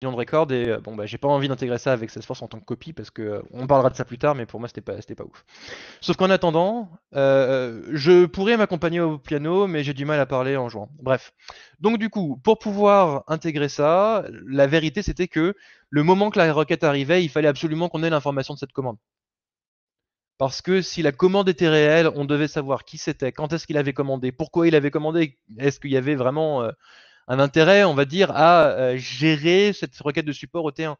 de et euh, bon bah j'ai pas envie d'intégrer ça avec Salesforce en tant que copie parce que euh, on parlera de ça plus tard mais pour moi c'était pas pas ouf. Sauf qu'en attendant, euh, je pourrais m'accompagner au piano mais j'ai du mal à parler en jouant. Bref. Donc du coup, pour pouvoir intégrer ça, la vérité c'était que le moment que la requête arrivait, il fallait absolument qu'on ait l'information de cette commande. Parce que si la commande était réelle, on devait savoir qui c'était, quand est-ce qu'il avait commandé, pourquoi il avait commandé, est-ce qu'il y avait vraiment un intérêt, on va dire, à euh, gérer cette requête de support au T1.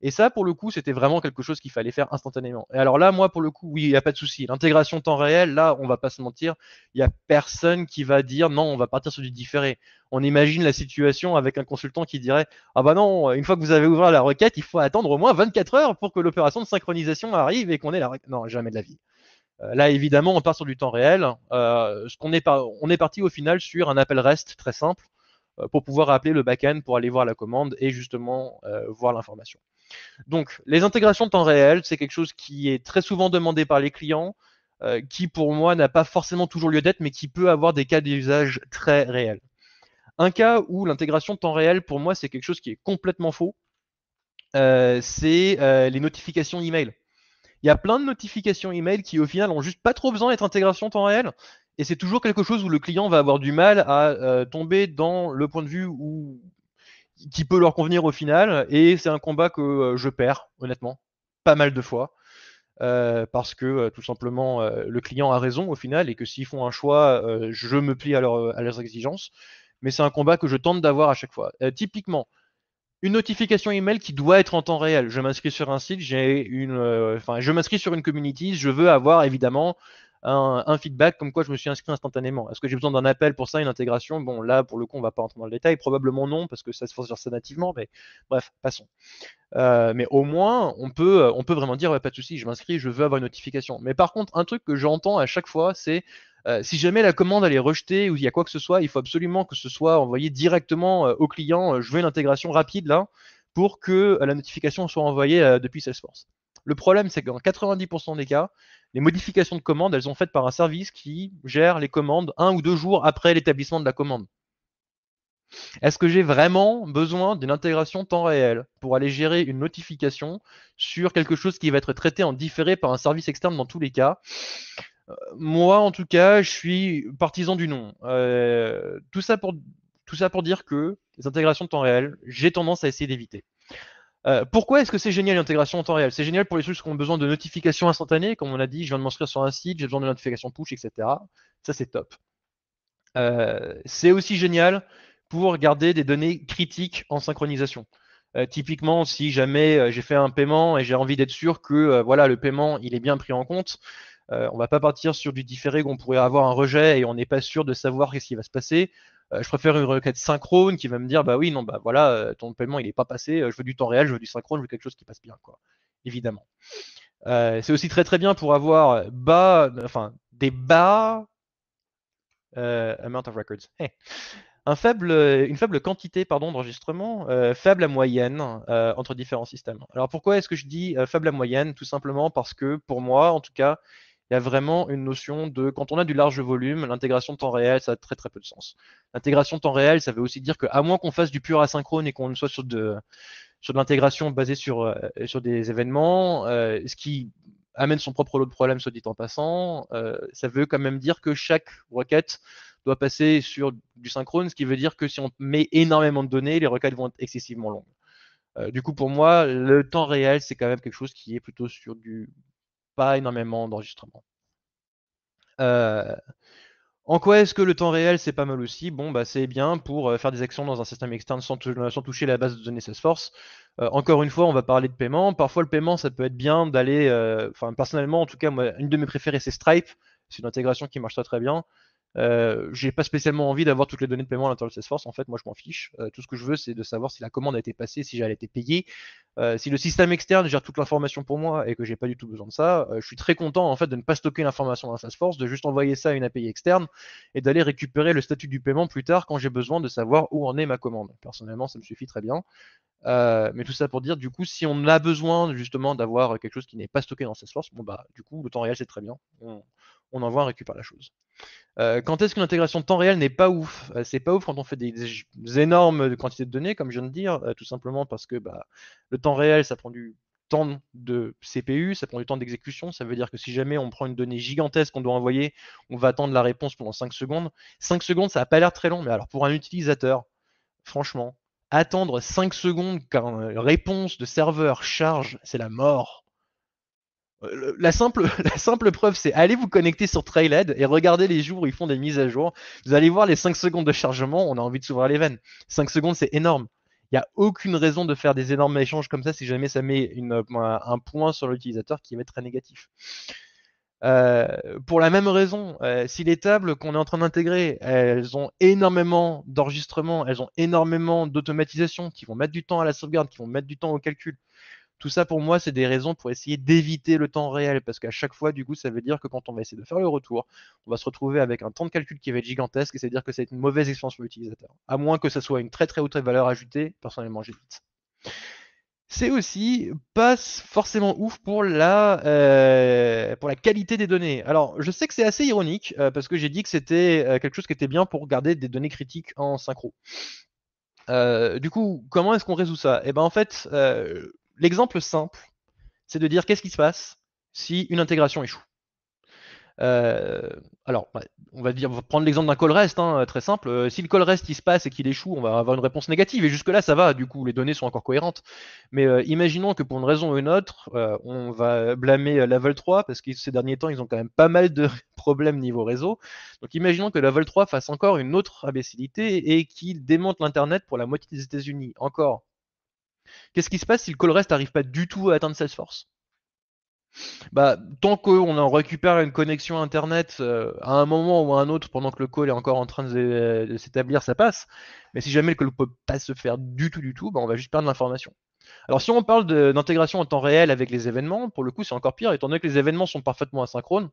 Et ça, pour le coup, c'était vraiment quelque chose qu'il fallait faire instantanément. Et alors là, moi, pour le coup, oui, il n'y a pas de souci. L'intégration temps réel, là, on ne va pas se mentir, il n'y a personne qui va dire non, on va partir sur du différé. On imagine la situation avec un consultant qui dirait Ah bah non, une fois que vous avez ouvert la requête, il faut attendre au moins 24 heures pour que l'opération de synchronisation arrive et qu'on ait la requête. Non, jamais de la vie. Euh, là, évidemment, on part sur du temps réel. Euh, ce qu'on est On est parti au final sur un appel REST très simple euh, pour pouvoir appeler le back-end pour aller voir la commande et justement euh, voir l'information. Donc, les intégrations de temps réel, c'est quelque chose qui est très souvent demandé par les clients, euh, qui pour moi n'a pas forcément toujours lieu d'être, mais qui peut avoir des cas d'usage très réels. Un cas où l'intégration de temps réel, pour moi, c'est quelque chose qui est complètement faux, c'est les notifications email. Il y a plein de notifications email qui, au final, n'ont juste pas trop besoin d'être intégration temps réel, et c'est toujours quelque chose où le client va avoir du mal à euh, tomber dans le point de vue où... qui peut leur convenir au final. Et c'est un combat que euh, je perds, honnêtement, pas mal de fois. Euh, parce que tout simplement le client a raison au final et que s'ils font un choix, je me plie à, leurs exigences. Mais c'est un combat que je tente d'avoir à chaque fois. typiquement, une notification email qui doit être en temps réel. Je m'inscris sur un site, j'ai une, enfin, je m'inscris sur une community, je veux avoir évidemment un, feedback comme quoi je me suis inscrit instantanément. Est-ce que j'ai besoin d'un appel pour ça, une intégration Bon, là, pour le coup, on va pas entrer dans le détail. Probablement non, parce que ça se force sur ça nativement, mais bref, passons. Euh, mais au moins, on peut, vraiment dire, pas de souci, je m'inscris, je veux avoir une notification. Mais par contre, un truc que j'entends à chaque fois, c'est euh, si jamais la commande est rejetée ou il y a quoi que ce soit, il faut absolument que ce soit envoyé directement euh, au client. je veux une intégration rapide là pour que la notification soit envoyée depuis Salesforce. Le problème, c'est qu'en 90% des cas, les modifications de commandes, elles sont faites par un service qui gère les commandes un ou deux jours après l'établissement de la commande. Est-ce que j'ai vraiment besoin d'une intégration temps réel pour aller gérer une notification sur quelque chose qui va être traité en différé par un service externe dans tous les cas euh, Moi, en tout cas, je suis partisan du non. Euh, tout, ça pour, tout ça pour dire que les intégrations de temps réel, j'ai tendance à essayer d'éviter. Euh, pourquoi est-ce que c'est génial l'intégration en temps réel C'est génial pour les choses qui ont besoin de notifications instantanées, comme on a dit, je viens de m'inscrire sur un site, j'ai besoin de notifications push, etc. Ça, c'est top. Euh, c'est aussi génial pour garder des données critiques en synchronisation. Euh, typiquement, si jamais j'ai fait un paiement et j'ai envie d'être sûr que voilà, le paiement il est bien pris en compte, on ne va pas partir sur du différé où on pourrait avoir un rejet et on n'est pas sûr de savoir ce qui va se passer. Euh, je préfère une requête synchrone qui va me dire bah oui, non, bah voilà, euh, ton paiement il est pas passé, euh, je veux du temps réel, je veux du synchrone, je veux quelque chose qui passe bien, quoi, évidemment. c'est aussi très très bien pour avoir bas, enfin des bas amount of records. Eh. Un faible, une faible quantité pardon, d'enregistrement, faible à moyenne entre différents systèmes. Alors pourquoi est-ce que je dis faible à moyenne Tout simplement parce que pour moi, en tout cas, il y a vraiment une notion de quand on a du large volume, l'intégration temps réel, ça a très très peu de sens. L'intégration temps réel, ça veut aussi dire qu'à moins qu'on fasse du pur asynchrone et qu'on soit sur de, sur l'intégration basée sur, euh, sur des événements, euh, ce qui amène son propre lot de problèmes, soit dit en passant, euh, ça veut quand même dire que chaque requête doit passer sur du synchrone, ce qui veut dire que si on met énormément de données, les requêtes vont être excessivement longues. du coup, pour moi, le temps réel, c'est quand même quelque chose qui est plutôt sur du pas énormément d'enregistrements. Euh, en quoi est-ce que le temps réel, c'est pas mal aussi Bon, bah, c'est bien pour euh, faire des actions dans un système externe sans, sans toucher la base de données Salesforce. Euh, encore une fois, on va parler de paiement. Parfois, le paiement, ça peut être bien d'aller. Enfin, personnellement, en tout cas, une de mes préférées, c'est Stripe. C'est une intégration qui marche très très bien. Euh, j'ai pas spécialement envie d'avoir toutes les données de paiement à l'intérieur de Salesforce. En fait, moi, je m'en fiche. Euh, tout ce que je veux, c'est de savoir si la commande a été passée, si j'ai été payée. Euh, si le système externe gère toute l'information pour moi et que j'ai pas du tout besoin de ça, euh, je suis très content en fait de ne pas stocker l'information dans Salesforce, de juste envoyer ça à une API externe et d'aller récupérer le statut du paiement plus tard quand j'ai besoin de savoir où en est ma commande. Personnellement, ça me suffit très bien. mais tout ça pour dire, du coup, si on a besoin justement d'avoir quelque chose qui n'est pas stocké dans Salesforce, bon bah, du coup, le temps réel, c'est très bien. On, on envoie, on récupère la chose. Euh, quand est-ce que l'intégration de temps réel n'est pas ouf euh, C'est pas ouf quand on fait des, énormes quantités de données, comme je viens de dire, euh, tout simplement parce que bah, le temps réel, ça prend du temps de CPU, ça prend du temps d'exécution. Ça veut dire que si jamais on prend une donnée gigantesque qu'on doit envoyer, on va attendre la réponse pendant 5 secondes. 5 secondes, ça n'a pas l'air très long, mais alors pour un utilisateur, franchement, attendre 5 secondes qu'une réponse de serveur charge, c'est la mort. Euh, la simple, preuve, c'est allez vous connecter sur Trailhead et regardez les jours où ils font des mises à jour. Vous allez voir les 5 secondes de chargement, on a envie de s'ouvrir les veines. 5 secondes, c'est énorme. Il n'y a aucune raison de faire des énormes échanges comme ça si jamais ça met un point sur l'utilisateur qui est très négatif. Euh, pour la même raison, euh, si les tables qu'on est en train d'intégrer, elles ont énormément d'enregistrements, elles ont énormément d'automatisation qui vont mettre du temps à la sauvegarde, qui vont mettre du temps au calcul, tout ça pour moi, c'est des raisons pour essayer d'éviter le temps réel, parce qu'à chaque fois, du coup, ça veut dire que quand on va essayer de faire le retour, on va se retrouver avec un temps de calcul qui va être gigantesque, et cest veut dire que c'est une mauvaise expérience pour l'utilisateur. À moins que ça soit une très très haute valeur ajoutée, personnellement j'évite. C'est aussi pas forcément ouf pour la, euh, pour la qualité des données. Alors, je sais que c'est assez ironique, euh, parce que j'ai dit que c'était euh, quelque chose qui était bien pour garder des données critiques en synchro. du coup, comment est-ce qu'on résout ça Eh ben en fait, l'exemple simple, c'est de dire qu'est-ce qui se passe si une intégration échoue. Euh, alors, bah, on va dire, prendre l'exemple d'un call rest, hein, très simple. Euh, si le call rest il se passe et qu'il échoue, on va avoir une réponse négative. Et jusque là, ça va. Du coup, les données sont encore cohérentes. Mais euh, imaginons que pour une raison ou une autre, on va blâmer Level 3 parce que ces derniers temps, ils ont quand même pas mal de problèmes niveau réseau. Donc, imaginons que Level 3 fasse encore une autre imbécilité et qu'il démonte l'internet pour la moitié des États-Unis. Encore Qu'est-ce qui se passe si le reste, n'arrive pas du tout à atteindre Salesforce force bah, tant qu'on en récupère une connexion internet euh, à un moment ou à un autre pendant que le call est encore en train de, s'établir, ça passe. Mais si jamais le call ne peut pas se faire du tout, du tout, bah, on va juste perdre l'information. Alors, si on parle d'intégration en temps réel avec les événements, pour le coup, c'est encore pire, étant donné que les événements sont parfaitement asynchrones,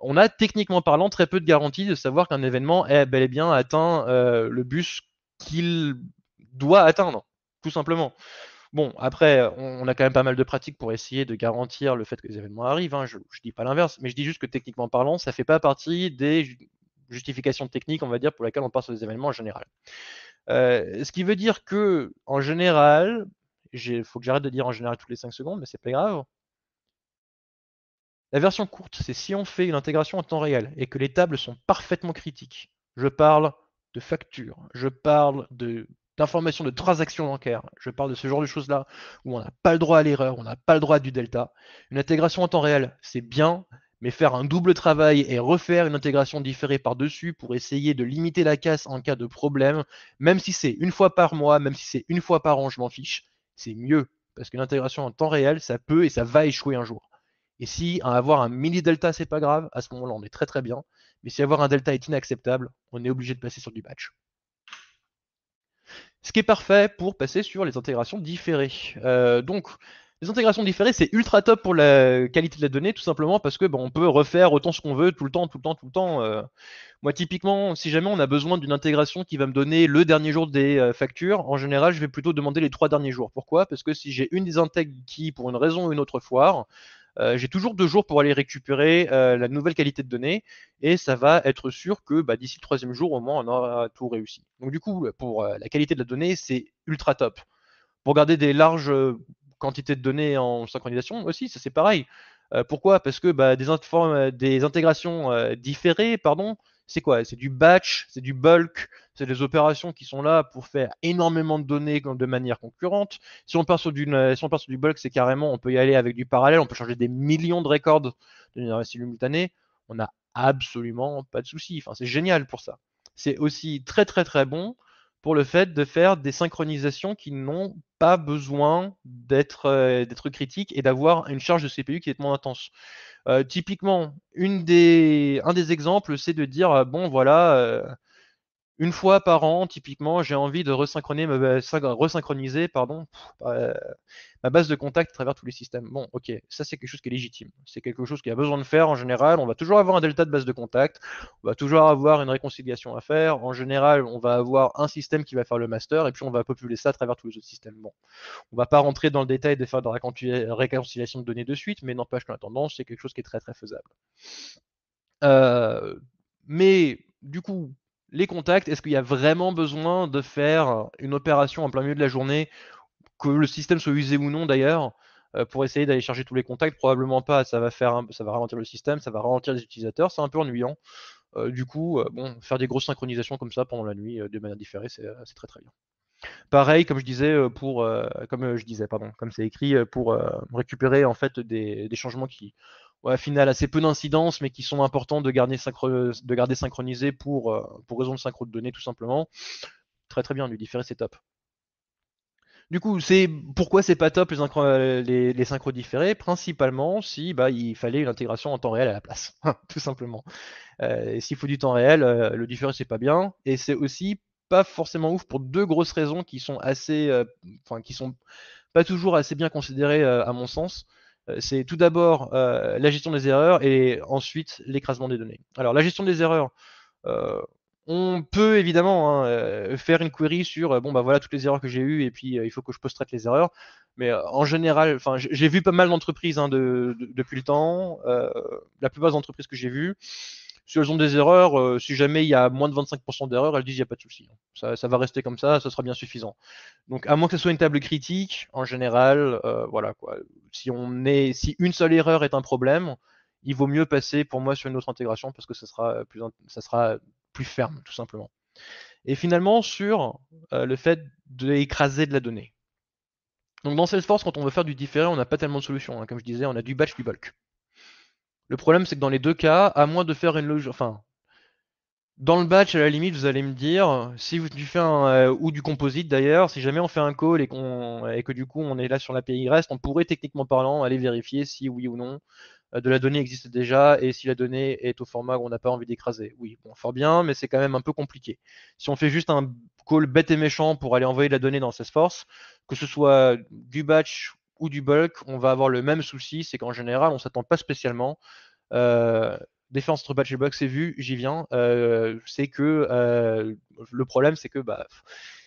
on a techniquement parlant très peu de garanties de savoir qu'un événement est bel et bien atteint euh, le bus qu'il doit atteindre, tout simplement. Bon, après, on, a quand même pas mal de pratiques pour essayer de garantir le fait que les événements arrivent. Hein. Je ne dis pas l'inverse, mais je dis juste que techniquement parlant, ça ne fait pas partie des justifications techniques, on va dire, pour lesquelles on passe sur les événements en général. Euh, ce qui veut dire que, en général, il faut que j'arrête de dire en général toutes les 5 secondes, mais c'est pas grave. La version courte, c'est si on fait une intégration en temps réel et que les tables sont parfaitement critiques. Je parle de factures, je parle de d'informations de transactions bancaires, je parle de ce genre de choses-là, où on n'a pas le droit à l'erreur, on n'a pas le droit à du delta. Une intégration en temps réel, c'est bien, mais faire un double travail et refaire une intégration différée par-dessus pour essayer de limiter la casse en cas de problème, même si c'est une fois par mois, même si c'est une fois par an, je m'en fiche, c'est mieux. Parce qu'une intégration en temps réel, ça peut et ça va échouer un jour. Et si avoir un mini delta, c'est pas grave, à ce moment-là, on est très très bien. Mais si avoir un delta est inacceptable, on est obligé de passer sur du batch. Ce qui est parfait pour passer sur les intégrations différées. Euh, donc, les intégrations différées, c'est ultra top pour la qualité de la donnée, tout simplement parce que on peut refaire autant ce qu'on veut, tout le temps, tout le temps, tout le temps. Euh. moi, typiquement, si jamais on a besoin d'une intégration qui va me donner le dernier jour des euh, factures, en général, je vais plutôt demander les trois derniers jours. Pourquoi Parce que si j'ai une des intègres qui, pour une raison ou une autre, foire, euh, j'ai toujours deux jours pour aller récupérer euh, la nouvelle qualité de données et ça va être sûr que bah, d'ici le troisième jour, au moins, on aura tout réussi. Donc du coup, pour euh, la qualité de la donnée, c'est ultra top. Pour garder des larges quantités de données en synchronisation aussi, ça c'est pareil. pourquoi Parce que bah, des, des, intégrations différées, pardon, c'est quoi C'est du batch, c'est du bulk, c'est des opérations qui sont là pour faire énormément de données de manière concurrente. Euh, si on part sur, du bulk, c'est carrément, on peut y aller avec du parallèle, on peut changer des millions de records de manière simultanée. On n'a absolument pas de souci. Enfin, c'est génial pour ça. C'est aussi très très très bon pour le fait de faire des synchronisations qui n'ont pas besoin d'être euh, critiques et d'avoir une charge de CPU qui est moins intense. Euh, typiquement, une des, un des exemples, c'est de dire, euh, bon voilà, une fois par an, typiquement, j'ai envie de resynchroniser, euh, ma, base de contact à travers tous les systèmes. Bon, ok, ça c'est quelque chose qui est légitime. C'est quelque chose qui a besoin de faire en général. On va toujours avoir un delta de base de contact. On va toujours avoir une réconciliation à faire. En général, on va avoir un système qui va faire le master et puis on va populer ça à travers tous les autres systèmes. Bon, on va pas rentrer dans le détail de faire de la réconciliation de données de suite, mais n'empêche la tendance, c'est quelque chose qui est très très faisable. Euh, mais du coup, les contacts, est-ce qu'il y a vraiment besoin de faire une opération en plein milieu de la journée, que le système soit usé ou non d'ailleurs, euh, pour essayer d'aller charger tous les contacts Probablement pas, ça va, faire ça va ralentir le système, ça va ralentir les utilisateurs, c'est un peu ennuyant. Euh, du coup, euh, bon, faire des grosses synchronisations comme ça pendant la nuit de manière différée, c'est très très bien. Pareil, comme je disais, pour, comme je disais, pardon, comme c'est écrit, pour récupérer en fait des changements qui ouais, final assez peu d'incidence mais qui sont importants de garder, de synchronisés pour, euh, pour raison de synchro de données, tout simplement. Très très bien, du différé, c'est top. Du coup, c'est pourquoi c'est pas top les, les, synchros différés Principalement si bah, il fallait une intégration en temps réel à la place, tout simplement. Euh, s'il faut du temps réel, euh, le différé c'est pas bien. Et c'est aussi pas forcément ouf pour deux grosses raisons qui sont assez, enfin qui sont pas toujours assez bien considérées à mon sens. Euh, c'est tout d'abord euh, la gestion des erreurs et ensuite l'écrasement des données. Alors la gestion des erreurs, euh, on peut évidemment hein, faire une query sur bon bah voilà toutes les erreurs que j'ai eues et puis il faut que je post-traite les erreurs. Mais en général, j'ai vu pas mal d'entreprises hein, depuis le temps. la plupart des entreprises que j'ai vues, si elles ont des erreurs, euh, si jamais il y a moins de 25% d'erreurs, elles disent il n'y a pas de souci. Ça, va rester comme ça, ça sera bien suffisant. Donc, à moins que ce soit une table critique, en général, euh, voilà quoi. Si, une seule erreur est un problème, il vaut mieux passer pour moi sur une autre intégration parce que ça sera plus, ça sera plus ferme, tout simplement. Et finalement, sur euh, le fait d'écraser de la donnée. Donc, dans Salesforce, quand on veut faire du différé, on n'a pas tellement de solutions. Hein. Comme je disais, on a du batch, du bulk. Le problème, c'est que dans les deux cas, à moins de faire une logique. Enfin, dans le batch, à la limite, vous allez me dire, si vous, faites un, euh, ou du composite d'ailleurs, si jamais on fait un call et, et que du coup on est là sur l'API REST, on pourrait techniquement parlant aller vérifier si oui ou non euh, de la donnée existe déjà et si la donnée est au format où on n'a pas envie d'écraser. Oui, bon, fort bien, mais c'est quand même un peu compliqué. Si on fait juste un call bête et méchant pour aller envoyer de la donnée dans Salesforce, que ce soit du batch ou du bulk, on va avoir le même souci, c'est qu'en général, on s'attend pas spécialement. Euh, défense entre patch et bulk, c'est vu, j'y viens. Euh, c'est que euh, le problème, c'est que bah,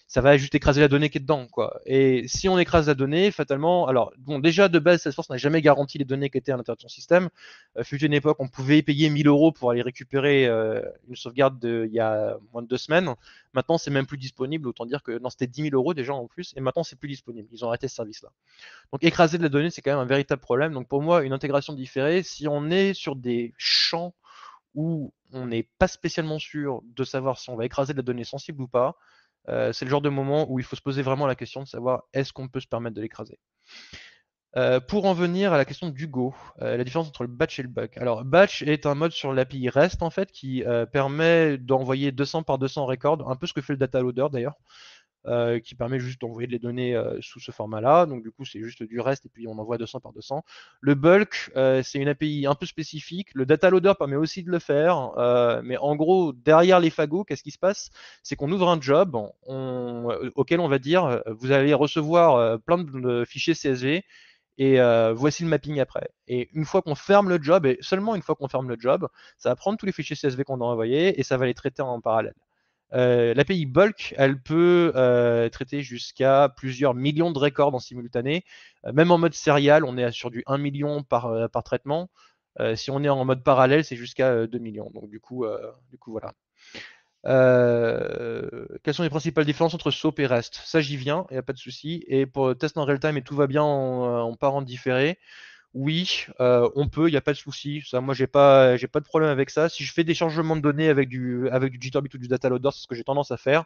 ça va juste écraser la donnée qui est dedans. Quoi. Et si on écrase la donnée, fatalement, alors bon, déjà de base, Salesforce n'a jamais garanti les données qui étaient à l'intérieur de son système. Euh, fut une époque, on pouvait payer 1000 euros pour aller récupérer euh, une sauvegarde il y a moins de deux semaines. Maintenant, c'est même plus disponible. Autant dire que non, c'était 10 000 euros déjà en plus, et maintenant, c'est plus disponible. Ils ont arrêté ce service-là. Donc, écraser de la donnée, c'est quand même un véritable problème. Donc, pour moi, une intégration différée, si on est sur des champs où on n'est pas spécialement sûr de savoir si on va écraser de la donnée sensible ou pas, euh, c'est le genre de moment où il faut se poser vraiment la question de savoir est-ce qu'on peut se permettre de l'écraser. Euh, pour en venir à la question d'Hugo, go, euh, la différence entre le batch et le bug. Alors, batch est un mode sur l'API REST en fait qui permet d'envoyer 200 par 200 records, un peu ce que fait le data loader d'ailleurs, euh, qui permet juste d'envoyer les données euh, sous ce format-là. Donc du coup, c'est juste du reste et puis on envoie 200 par 200. Le bulk, euh, c'est une API un peu spécifique. Le data loader permet aussi de le faire. mais en gros, derrière les fagots, qu'est-ce qui se passe C'est qu'on ouvre un job auquel on va dire, vous allez recevoir plein de fichiers CSV et voici le mapping après. Et une fois qu'on ferme le job, et seulement une fois qu'on ferme le job, ça va prendre tous les fichiers CSV qu'on a envoyés et ça va les traiter en parallèle. Euh, L'API bulk, elle peut euh, traiter jusqu'à plusieurs millions de records en simultané. Euh, même en mode serial, on est sur du 1 million par, traitement. si on est en mode parallèle, c'est jusqu'à 2 millions. Donc du coup, du coup voilà. quelles sont les principales différences entre SOAP et REST Ça, j'y viens, il n'y a pas de souci. Et pour test en real-time et tout va bien, en on part en différé oui, euh, on peut, il n'y a pas de souci. Ça, moi, j'ai pas, j'ai pas de problème avec ça. Si je fais des changements de données avec du, avec du Jitterbit ou du data loader, c'est ce que j'ai tendance à faire.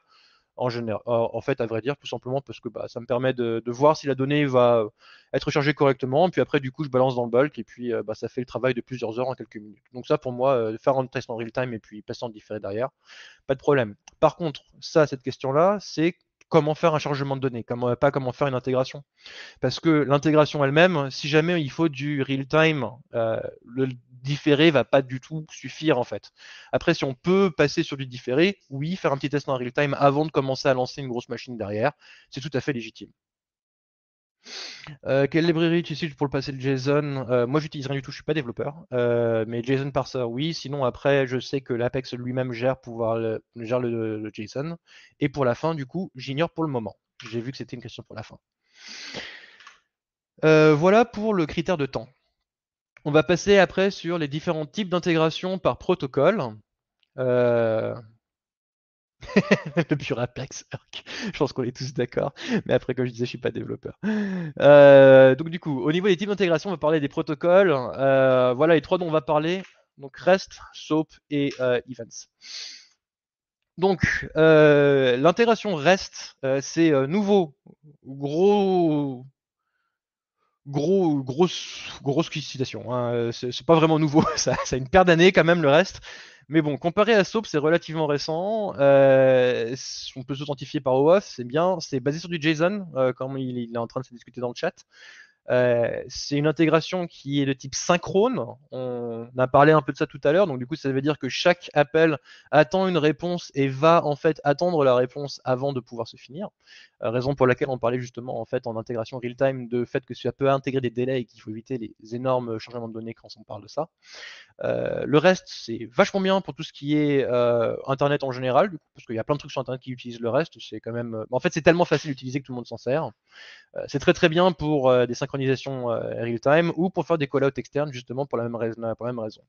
En, général, en fait, à vrai dire, tout simplement parce que bah, ça me permet de, voir si la donnée va être chargée correctement. Puis après, du coup, je balance dans le bulk et puis euh, bah, ça fait le travail de plusieurs heures en quelques minutes. Donc ça, pour moi, euh, faire un test en real time et puis passer en différé derrière, pas de problème. Par contre, ça, cette question-là, c'est comment faire un chargement de données, pas comment faire une intégration. Parce que l'intégration elle-même, si jamais il faut du real-time, euh, le différé va pas du tout suffire en fait. Après, si on peut passer sur du différé, oui, faire un petit test en real-time avant de commencer à lancer une grosse machine derrière, c'est tout à fait légitime. Euh, quelle librairie tu utilises pour le passer de JSON euh, Moi, j'utilise rien du tout, je ne suis pas développeur. Euh, mais JSON parser, oui. Sinon, après, je sais que l'Apex lui-même gère, pouvoir gère le, JSON. Et pour la fin, du coup, j'ignore pour le moment. J'ai vu que c'était une question pour la fin. voilà pour le critère de temps. On va passer après sur les différents types d'intégration par protocole. le pur Apex Je pense qu'on est tous d'accord. Mais après, comme je disais, je suis pas développeur. Euh, donc du coup, au niveau des types d'intégration, on va parler des protocoles. Euh, voilà les trois dont on va parler. Donc REST, SOAP et euh, Events. Donc l'intégration REST, c'est nouveau, gros gros, grosse, grosse citation. Hein. C'est, pas vraiment nouveau. Ça, ça a une paire d'années quand même le reste. Mais bon, comparé à Soap, c'est relativement récent. Euh, on peut s'authentifier par OAuth, c'est bien. C'est basé sur du JSON, euh, comme il, est en train de se discuter dans le chat. Euh, c'est une intégration qui est de type synchrone. On a parlé un peu de ça tout à l'heure. Donc du coup, ça veut dire que chaque appel attend une réponse et va en fait attendre la réponse avant de pouvoir se finir. Euh, raison pour laquelle on parlait justement en fait en intégration real-time de fait que ça peut intégrer des délais et qu'il faut éviter les énormes changements de données quand on parle de ça. Euh, le reste, c'est vachement bien pour tout ce qui est Internet en général, parce qu'il y a plein de trucs sur Internet qui utilisent le reste. C'est quand même. En fait, c'est tellement facile d'utiliser que tout le monde s'en sert. c'est très très bien pour des synchronisations synchronisation euh, real-time ou pour faire des call out externes justement pour la même, raison. la même raison.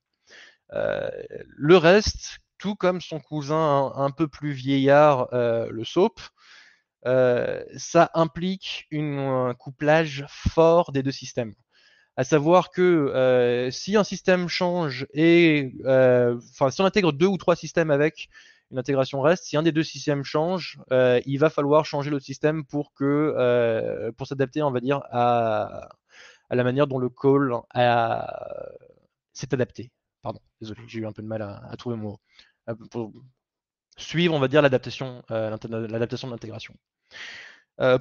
Euh, le reste, tout comme son cousin un, peu plus vieillard, euh, le SOAP, ça implique un couplage fort des deux systèmes. À savoir que si un système change et enfin si on intègre deux ou trois systèmes avec, une intégration reste. Si un des deux systèmes change, euh, il va falloir changer l'autre système pour que euh, pour s'adapter, on va dire, à, à, la manière dont le call s'est adapté. Pardon, désolé, j'ai eu un peu de mal à, trouver mon mot. Euh, pour suivre, on va dire, l'adaptation, l'adaptation de l'intégration.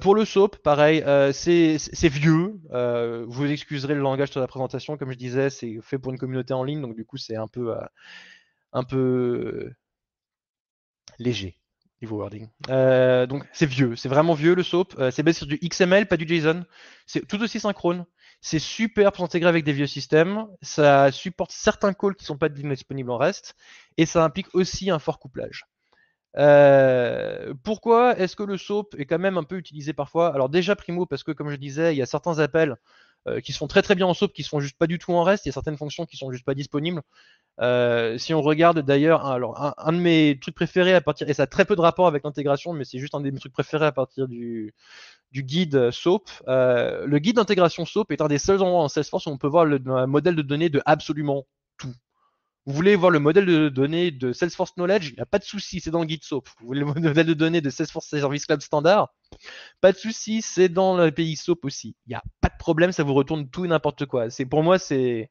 pour le SOAP, pareil, c'est vieux. vous excuserez le langage sur la présentation, comme je disais, c'est fait pour une communauté en ligne, donc du coup c'est un peu, un peu léger niveau wording. Euh, donc c'est vieux, c'est vraiment vieux le SOAP. Euh, c'est basé sur du XML, pas du JSON. C'est tout aussi synchrone. C'est super pour s'intégrer avec des vieux systèmes. Ça supporte certains calls qui ne sont pas disponibles en REST. Et ça implique aussi un fort couplage. Euh, pourquoi est-ce que le SOAP est quand même un peu utilisé parfois Alors déjà primo parce que comme je disais, il y a certains appels euh, qui sont très très bien en SOAP, qui sont juste pas du tout en reste. Il y a certaines fonctions qui sont juste pas disponibles. Euh, si on regarde d'ailleurs, hein, alors un, de mes trucs préférés à partir, et ça a très peu de rapport avec l'intégration, mais c'est juste un des mes trucs préférés à partir du, guide SOAP. Euh, le guide d'intégration SOAP est un des seuls endroits en Salesforce où on peut voir le, modèle de données de absolument vous voulez voir le modèle de données de Salesforce Knowledge Il n'y a pas de souci, c'est dans le guide Vous voulez le modèle de données de Salesforce Service Cloud standard Pas de souci, c'est dans l'API SOAP aussi. Il n'y a pas de problème, ça vous retourne tout et n'importe quoi. C'est Pour moi, c'est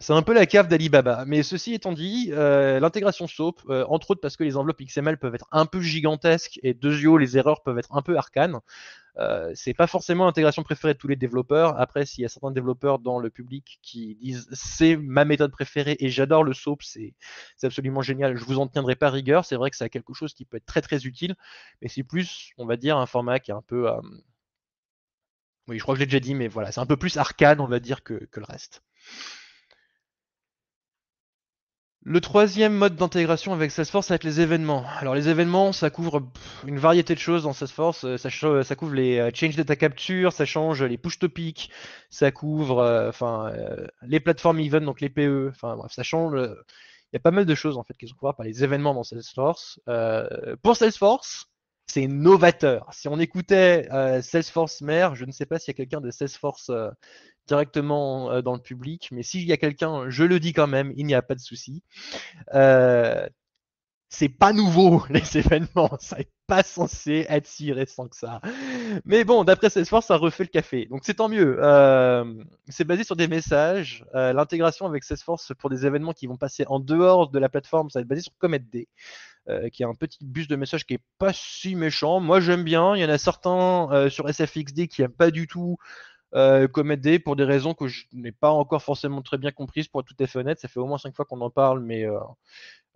c'est un peu la cave d'Alibaba. Mais ceci étant dit, euh, l'intégration SOAP, euh, entre autres parce que les enveloppes XML peuvent être un peu gigantesques et deux les erreurs peuvent être un peu arcanes, euh, c'est pas forcément l'intégration préférée de tous les développeurs. Après, s'il y a certains développeurs dans le public qui disent c'est ma méthode préférée et j'adore le SOAP, c'est absolument génial, je vous en tiendrai pas rigueur. C'est vrai que c'est quelque chose qui peut être très très utile, mais c'est plus, on va dire, un format qui est un peu. oui, je crois que je l'ai déjà dit, mais voilà, c'est un peu plus arcane, on va dire, que le reste. Le troisième mode d'intégration avec Salesforce, ça va être les événements. Alors les événements, ça couvre une variété de choses dans Salesforce. Euh, ça, ça couvre les euh, change data capture, ça change les push topics, ça couvre euh, enfin les plateformes event, donc les PE. E. Enfin bref, ça change. il y a pas mal de choses en fait qui sont couvertes par les événements dans Salesforce. pour Salesforce, c'est novateur. Si on écoutait Salesforce Mère, je ne sais pas s'il y a quelqu'un de Salesforce directement euh, dans le public, mais s'il y a quelqu'un, je le dis quand même, il n'y a pas de souci. Ce euh, c'est pas nouveau les événements, ça n'est pas censé être si récent que ça. Mais bon, d'après Salesforce, ça refait le café, donc c'est tant mieux. Euh, c'est basé sur des messages. L'intégration avec Salesforce pour des événements qui vont passer en dehors de la plateforme, ça va être basé sur CometD, qui est un petit bus de messages qui est pas si méchant. Moi j'aime bien. Il y en a certains sur SFXD qui n'aiment pas du tout euh, pour des raisons que je n'ai pas encore forcément très bien comprises pour être tout à fait honnête. Ça fait au moins cinq fois qu'on en parle, mais euh,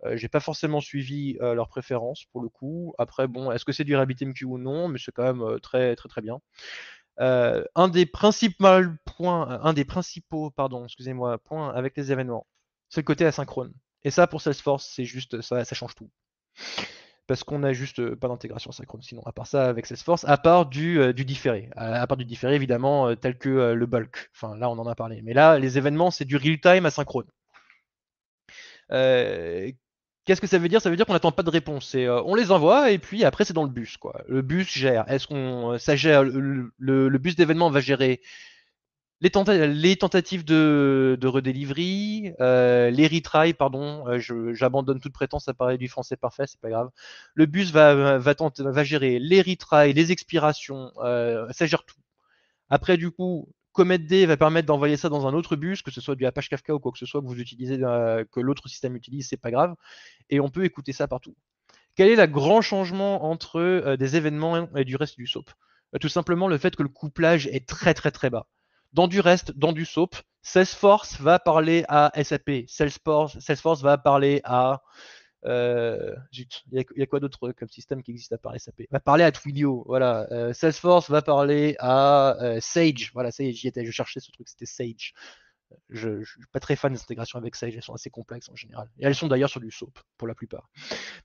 euh j'ai pas forcément suivi euh, leurs préférences pour le coup. Après, bon, est-ce que c'est du RabbitMQ ou non Mais c'est quand même euh, très très très bien. un des principaux points, un des principaux, pardon, excusez-moi, points avec les événements, c'est le côté asynchrone. Et ça, pour Salesforce, c'est juste ça, ça change tout parce qu'on n'a juste euh, pas d'intégration synchrone sinon, à part ça avec Salesforce, à part du, euh, différé. À, part du différé, évidemment, euh, tel que le bulk. Enfin, là, on en a parlé. Mais là, les événements, c'est du real-time asynchrone. Qu'est-ce que ça veut dire Ça veut dire qu'on n'attend pas de réponse. on les envoie et puis après, c'est dans le bus. Quoi. Le bus gère. Est-ce qu'on ça gère le bus d'événements va gérer les, tentatives de, de euh, les retries, pardon, euh, j'abandonne toute prétence à parler du français parfait, c'est pas grave. Le bus va, gérer les retries, les expirations, euh, ça gère tout. Après, du coup, CometD va permettre d'envoyer ça dans un autre bus, que ce soit du Apache Kafka ou quoi que ce soit que vous utilisez, que l'autre système utilise, c'est pas grave. Et on peut écouter ça partout. Quel est le grand changement entre des événements et du reste du SOAP Tout simplement le fait que le couplage est très très très bas. Dans du reste, dans du SOAP, Salesforce va parler à SAP, Salesforce, va parler à. Euh, il y, a quoi d'autre comme système qui existe à part SAP Va parler à Twilio, voilà. Euh, Salesforce va parler à euh, Sage, voilà, ça j'y étais, je cherchais ce truc, c'était Sage. Je ne suis pas très fan des intégrations avec Sage, elles sont assez complexes en général. Et elles sont d'ailleurs sur du SOAP pour la plupart.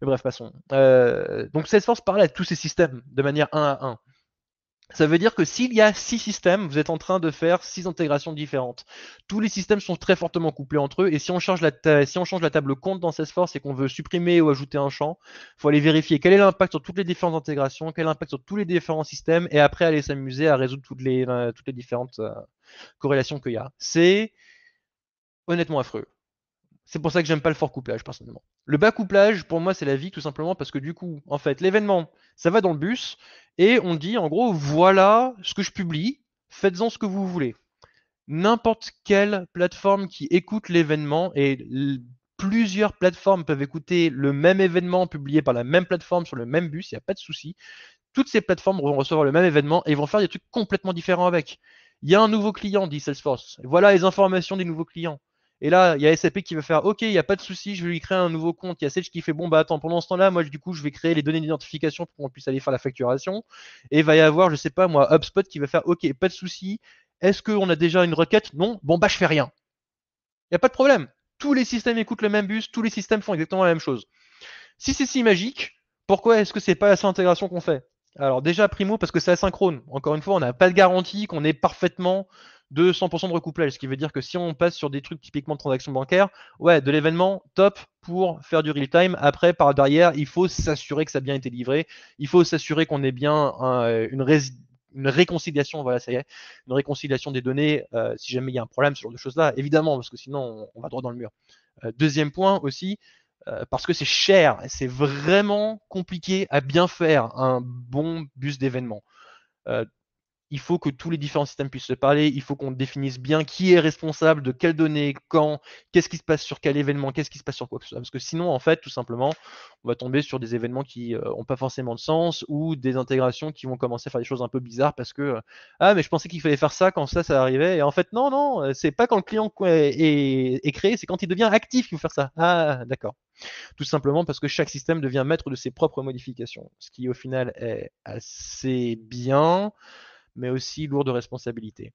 Mais bref, passons. Euh, donc Salesforce parle à tous ces systèmes de manière 1 à 1. Ça veut dire que s'il y a six systèmes, vous êtes en train de faire six intégrations différentes. Tous les systèmes sont très fortement couplés entre eux, et si on change la, si on change la table compte dans Salesforce et qu'on veut supprimer ou ajouter un champ, il faut aller vérifier quel est l'impact sur toutes les différentes intégrations, quel est l'impact sur tous les différents systèmes, et après aller s'amuser à résoudre toutes les, euh, toutes les différentes euh, corrélations qu'il y a. C'est honnêtement affreux. C'est pour ça que j'aime pas le fort couplage personnellement. Le bas couplage, pour moi, c'est la vie tout simplement parce que du coup, en fait, l'événement, ça va dans le bus et on dit en gros, voilà ce que je publie, faites-en ce que vous voulez. N'importe quelle plateforme qui écoute l'événement et plusieurs plateformes peuvent écouter le même événement publié par la même plateforme sur le même bus, il n'y a pas de souci. Toutes ces plateformes vont recevoir le même événement et vont faire des trucs complètement différents avec. Il y a un nouveau client, dit Salesforce. Voilà les informations des nouveaux clients. Et là, il y a SAP qui va faire OK, il n'y a pas de souci, je vais lui créer un nouveau compte. Il y a Sage qui fait Bon, bah attends, pendant ce temps-là, moi, du coup, je vais créer les données d'identification pour qu'on puisse aller faire la facturation. Et il va y avoir, je sais pas, moi, HubSpot qui va faire OK, pas de souci. Est-ce qu'on a déjà une requête Non. Bon, bah, je fais rien. Il n'y a pas de problème. Tous les systèmes écoutent le même bus, tous les systèmes font exactement la même chose. Si c'est si magique, pourquoi est-ce que c'est pas la seule intégration qu'on fait alors déjà, primo, parce que c'est asynchrone. Encore une fois, on n'a pas de garantie qu'on ait parfaitement de 100% de recouplage. Ce qui veut dire que si on passe sur des trucs typiquement de transactions bancaires, ouais, de l'événement, top pour faire du real time. Après, par derrière, il faut s'assurer que ça a bien été livré. Il faut s'assurer qu'on ait bien euh, une, une, réconciliation, voilà, ça y est, une réconciliation des données euh, si jamais il y a un problème, ce genre de choses-là, évidemment, parce que sinon on, va droit dans le mur. Euh, deuxième point aussi, euh, parce que c'est cher c'est vraiment compliqué à bien faire un bon bus d'événements. Euh, il faut que tous les différents systèmes puissent se parler, il faut qu'on définisse bien qui est responsable de quelles données, quand, qu'est-ce qui se passe sur quel événement, qu'est-ce qui se passe sur quoi que ce soit. Parce que sinon, en fait, tout simplement, on va tomber sur des événements qui n'ont euh, pas forcément de sens ou des intégrations qui vont commencer à faire des choses un peu bizarres parce que ah mais je pensais qu'il fallait faire ça quand ça ça arrivait et en fait non non c'est pas quand le client est, est, est créé, c'est quand il devient actif qu'il faut faire ça. Ah d'accord. Tout simplement parce que chaque système devient maître de ses propres modifications, ce qui au final est assez bien, mais aussi lourd de responsabilité.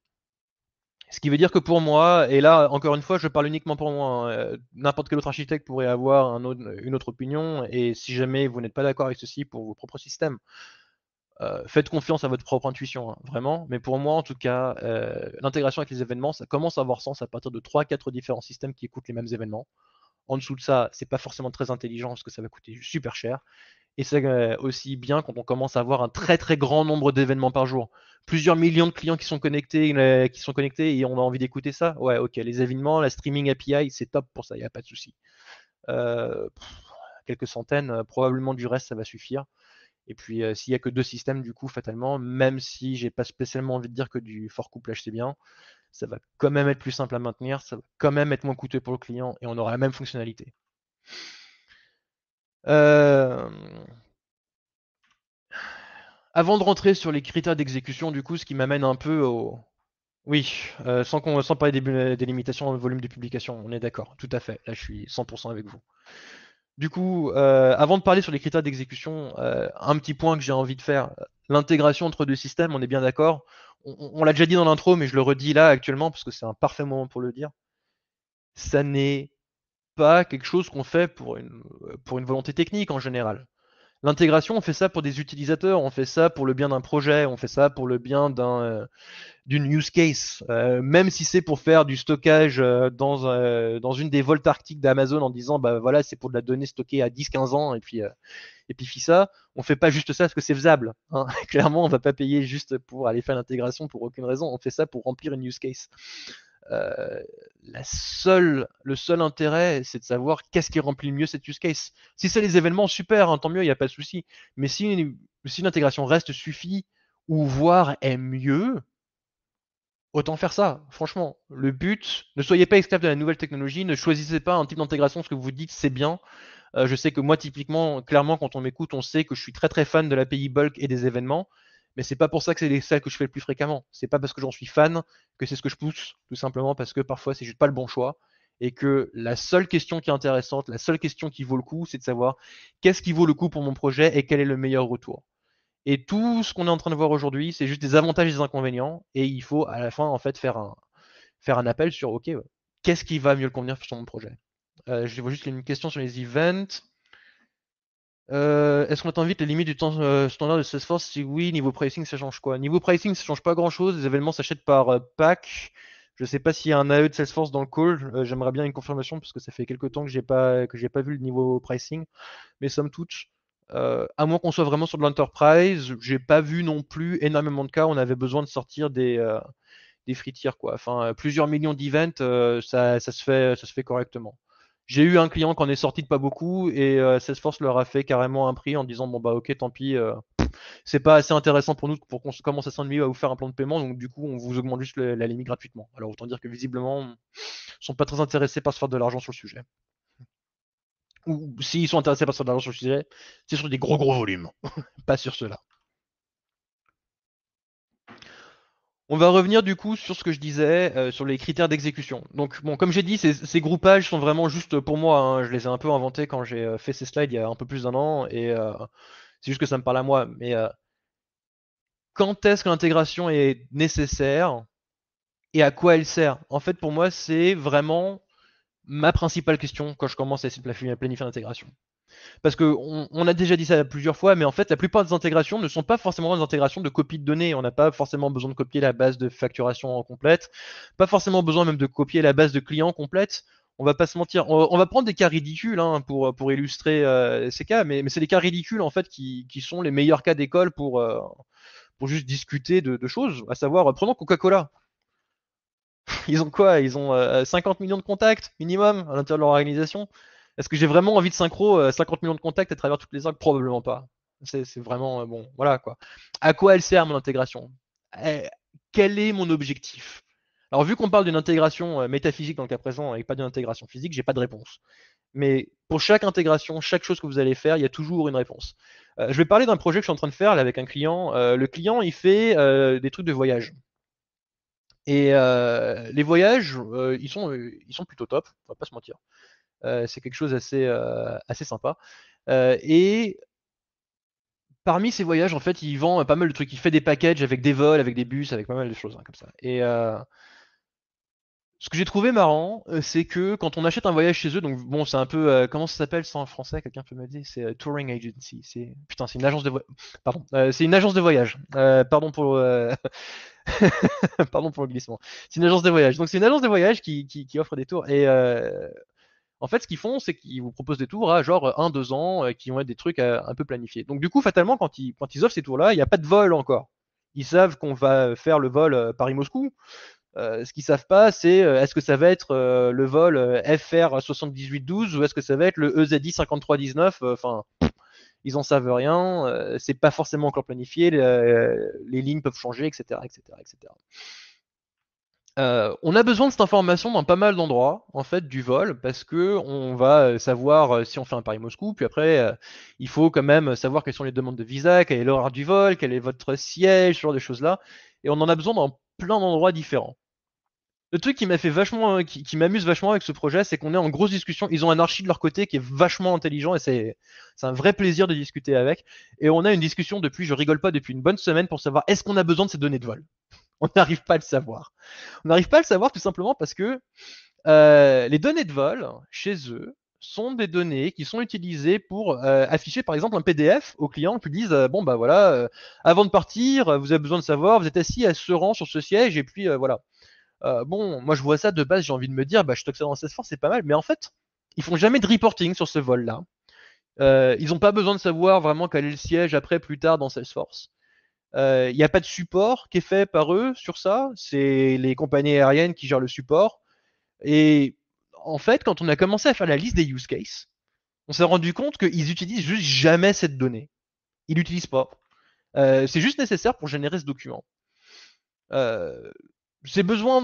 Ce qui veut dire que pour moi, et là encore une fois, je parle uniquement pour moi, hein, euh, n'importe quel autre architecte pourrait avoir une autre opinion, et si jamais vous n'êtes pas d'accord avec ceci pour vos propres systèmes, euh, faites confiance à votre propre intuition, hein, vraiment. Mais pour moi, en tout cas, euh, l'intégration avec les événements, ça commence à avoir sens à partir de 3-4 différents systèmes qui écoutent les mêmes événements. En dessous de ça, c'est pas forcément très intelligent parce que ça va coûter super cher. Et c'est euh, aussi bien quand on commence à avoir un très très grand nombre d'événements par jour. Plusieurs millions de clients qui sont connectés, euh, qui sont connectés et on a envie d'écouter ça. Ouais, ok, les événements, la streaming API, c'est top pour ça, il n'y a pas de souci. Euh, quelques centaines, probablement du reste, ça va suffire. Et puis s'il n'y a que deux systèmes, du coup, fatalement, même si j'ai pas spécialement envie de dire que du fort couplage c'est bien, ça va quand même être plus simple à maintenir, ça va quand même être moins coûteux pour le client et on aura la même fonctionnalité. Euh, avant de rentrer sur les critères d'exécution, du coup, ce qui m'amène un peu au. Oui, euh, sans, sans parler des, limitations au volume de publication, on est d'accord, tout à fait. Là, je suis 100% avec vous. Du coup, euh, avant de parler sur les critères d'exécution, euh, un petit point que j'ai envie de faire. L'intégration entre deux systèmes, on est bien d'accord. On, l'a déjà dit dans l'intro, mais je le redis là actuellement parce que c'est un parfait moment pour le dire. Ça n'est pas quelque chose qu'on fait pour pour une volonté technique en général. L'intégration, on fait ça pour des utilisateurs, on fait ça pour le bien d'un projet, on fait ça pour le bien euh, d'une use case. Euh, même si c'est pour faire du stockage euh, dans, dans une des voltes arctiques d'Amazon en disant bah voilà, c'est pour de la donnée stockée à 10-15 ans et puis et puis ça, on fait pas juste ça parce que c'est faisable. Hein. Clairement, on va pas payer juste pour aller faire l'intégration pour aucune raison. On fait ça pour remplir une use case. Euh, la seule, le seul intérêt, c'est de savoir qu'est-ce qui remplit le mieux cette use case. Si c'est les événements, super, hein, tant mieux, il n'y a pas de souci. Mais si, si l'intégration reste suffit ou voire est mieux, autant faire ça. Franchement, le but, ne soyez pas esclave de la nouvelle technologie, ne choisissez pas un type d'intégration, ce que vous dites, c'est bien. Euh, je sais que moi, typiquement, clairement, quand on m'écoute, on sait que je suis très très fan de l'API bulk et des événements mais c'est pas pour ça que c'est les salles que je fais le plus fréquemment. C'est pas parce que j'en suis fan que c'est ce que je pousse, tout simplement parce que parfois c'est juste pas le bon choix et que la seule question qui est intéressante, la seule question qui vaut le coup, c'est de savoir qu'est-ce qui vaut le coup pour mon projet et quel est le meilleur retour. Et tout ce qu'on est en train de voir aujourd'hui, c'est juste des avantages et des inconvénients et il faut à la fin en fait faire un, faire un appel sur ok, qu'est-ce qui va mieux le convenir sur mon projet. Euh, je vois juste une question sur les events. Euh, est-ce qu'on attend vite les limites du temps euh, standard de Salesforce Si oui, niveau pricing, ça change quoi Niveau pricing, ça change pas grand-chose. Les événements s'achètent par euh, pack. Je sais pas s'il y a un AE de Salesforce dans le call. J'aimerais bien une confirmation parce que ça fait quelques temps que j'ai pas pas vu le niveau pricing. Mais somme touche. à moins qu'on soit vraiment sur de l'enterprise, j'ai pas vu non plus énormément de cas. Où on avait besoin de sortir des des free tiers quoi. Enfin, plusieurs millions d'events, ça se fait correctement. J'ai eu un client qui en est sorti de pas beaucoup et euh, Salesforce leur a fait carrément un prix en disant bon bah ok tant pis euh, c'est pas assez intéressant pour nous pour qu'on commence à s'ennuyer à vous faire un plan de paiement donc du coup on vous augmente juste la limite gratuitement. Alors autant dire que visiblement ils sont pas très intéressés par se faire de l'argent sur le sujet. Ou s'ils sont intéressés par se faire de l'argent sur le sujet, c'est sur des gros gros volumes, pas sur cela. On va revenir du coup sur ce que je disais, euh, sur les critères d'exécution. Donc bon, comme j'ai dit, ces, groupages sont vraiment juste pour moi. Hein. Je les ai un peu inventés quand j'ai euh, fait ces slides il y a un peu plus d'un an, et euh, c'est juste que ça me parle à moi. Mais quand est-ce que l'intégration est nécessaire et à quoi elle sert En fait, pour moi, c'est vraiment ma principale question quand je commence à essayer de planifier l'intégration. Parce que on, a déjà dit ça plusieurs fois, mais en fait, la plupart des intégrations ne sont pas forcément des intégrations de copie de données. On n'a pas forcément besoin de copier la base de facturation complète, pas forcément besoin même de copier la base de clients complète. On va pas se mentir. On, va prendre des cas ridicules hein, pour, pour illustrer euh, ces cas, mais, c'est les cas ridicules en fait qui, qui sont les meilleurs cas d'école pour, euh, pour juste discuter de, choses. À savoir, euh, prenons Coca-Cola. Ils ont quoi Ils ont 50 millions de contacts minimum à l'intérieur de leur organisation. Est-ce que j'ai vraiment envie de synchro 50 euh, millions de contacts à travers toutes les orgues Probablement pas. C'est vraiment, euh, bon, voilà quoi. À quoi elle sert mon intégration eh, Quel est mon objectif Alors, vu qu'on parle d'une intégration euh, métaphysique dans le cas présent et pas d'une intégration physique, j'ai pas de réponse. Mais pour chaque intégration, chaque chose que vous allez faire, il y a toujours une réponse. je vais parler d'un projet que je suis en train de faire avec un client. le client, il fait des trucs de voyage. Et les voyages, ils, sont, ils sont plutôt top, on va pas se mentir. Euh, c'est quelque chose assez, euh, assez sympa. Euh, et parmi ces voyages, en fait, il vend pas mal de trucs. Il fait des packages avec des vols, avec des bus, avec pas mal de choses hein, comme ça. Et ce que j'ai trouvé marrant, c'est que quand on achète un voyage chez eux, donc bon, c'est un peu comment ça s'appelle sans français Quelqu'un peut me dire C'est touring agency. C'est putain, c'est une agence de voyage. Pardon, c'est une agence de voyage. pardon pour. pardon pour le glissement. C'est une agence de voyage. Donc c'est une agence de voyage qui, qui offre des tours. Et en fait, ce qu'ils font, c'est qu'ils vous proposent des tours à genre 1-2 ans euh, qui vont être des trucs euh, un peu planifiés. Donc, du coup, fatalement, quand ils, quand ils offrent ces tours-là, il n'y a pas de vol encore. Ils savent qu'on va faire le vol euh, Paris-Moscou. ce qu'ils savent pas, c'est est-ce que ça va être le vol FR 78 12 ou est-ce que ça va être le EZI 5319 Enfin, ils en savent rien. c'est pas forcément encore planifié. Les, lignes peuvent changer, etc., etc., etc. Euh, on a besoin de cette information dans pas mal d'endroits, en fait, du vol, parce que on va euh, savoir euh, si on fait un Paris-Moscou, puis après, il faut quand même savoir quelles sont les demandes de visa, quel est l'horaire du vol, quel est votre siège, ce genre de choses-là. Et on en a besoin dans plein d'endroits différents. Le truc qui qui m'amuse vachement avec ce projet, c'est qu'on est en grosse discussion. Ils ont un archi de leur côté qui est vachement intelligent et c'est un vrai plaisir de discuter avec. Et on a une discussion depuis, je rigole pas, depuis une bonne semaine pour savoir est-ce qu'on a besoin de ces données de vol. On n'arrive pas à le savoir. On n'arrive pas à le savoir tout simplement parce que euh, les données de vol chez eux sont des données qui sont utilisées pour euh, afficher par exemple un PDF au client qui lui disent euh, bon bah voilà avant de partir vous avez besoin de savoir vous êtes assis à ce rang sur ce siège et puis voilà bon moi je vois ça de base j'ai envie de me dire bah je stocke ça dans Salesforce c'est pas mal mais en fait ils font jamais de reporting sur ce vol là ils n'ont pas besoin de savoir vraiment quel est le siège après plus tard dans Salesforce il euh, n'y a pas de support qui est fait par eux sur ça. C'est les compagnies aériennes qui gèrent le support. Et en fait, quand on a commencé à faire la liste des use cases, on s'est rendu compte qu'ils utilisent juste jamais cette donnée. Ils l'utilisent pas. Euh, c'est juste nécessaire pour générer ce document. Euh, c'est besoin,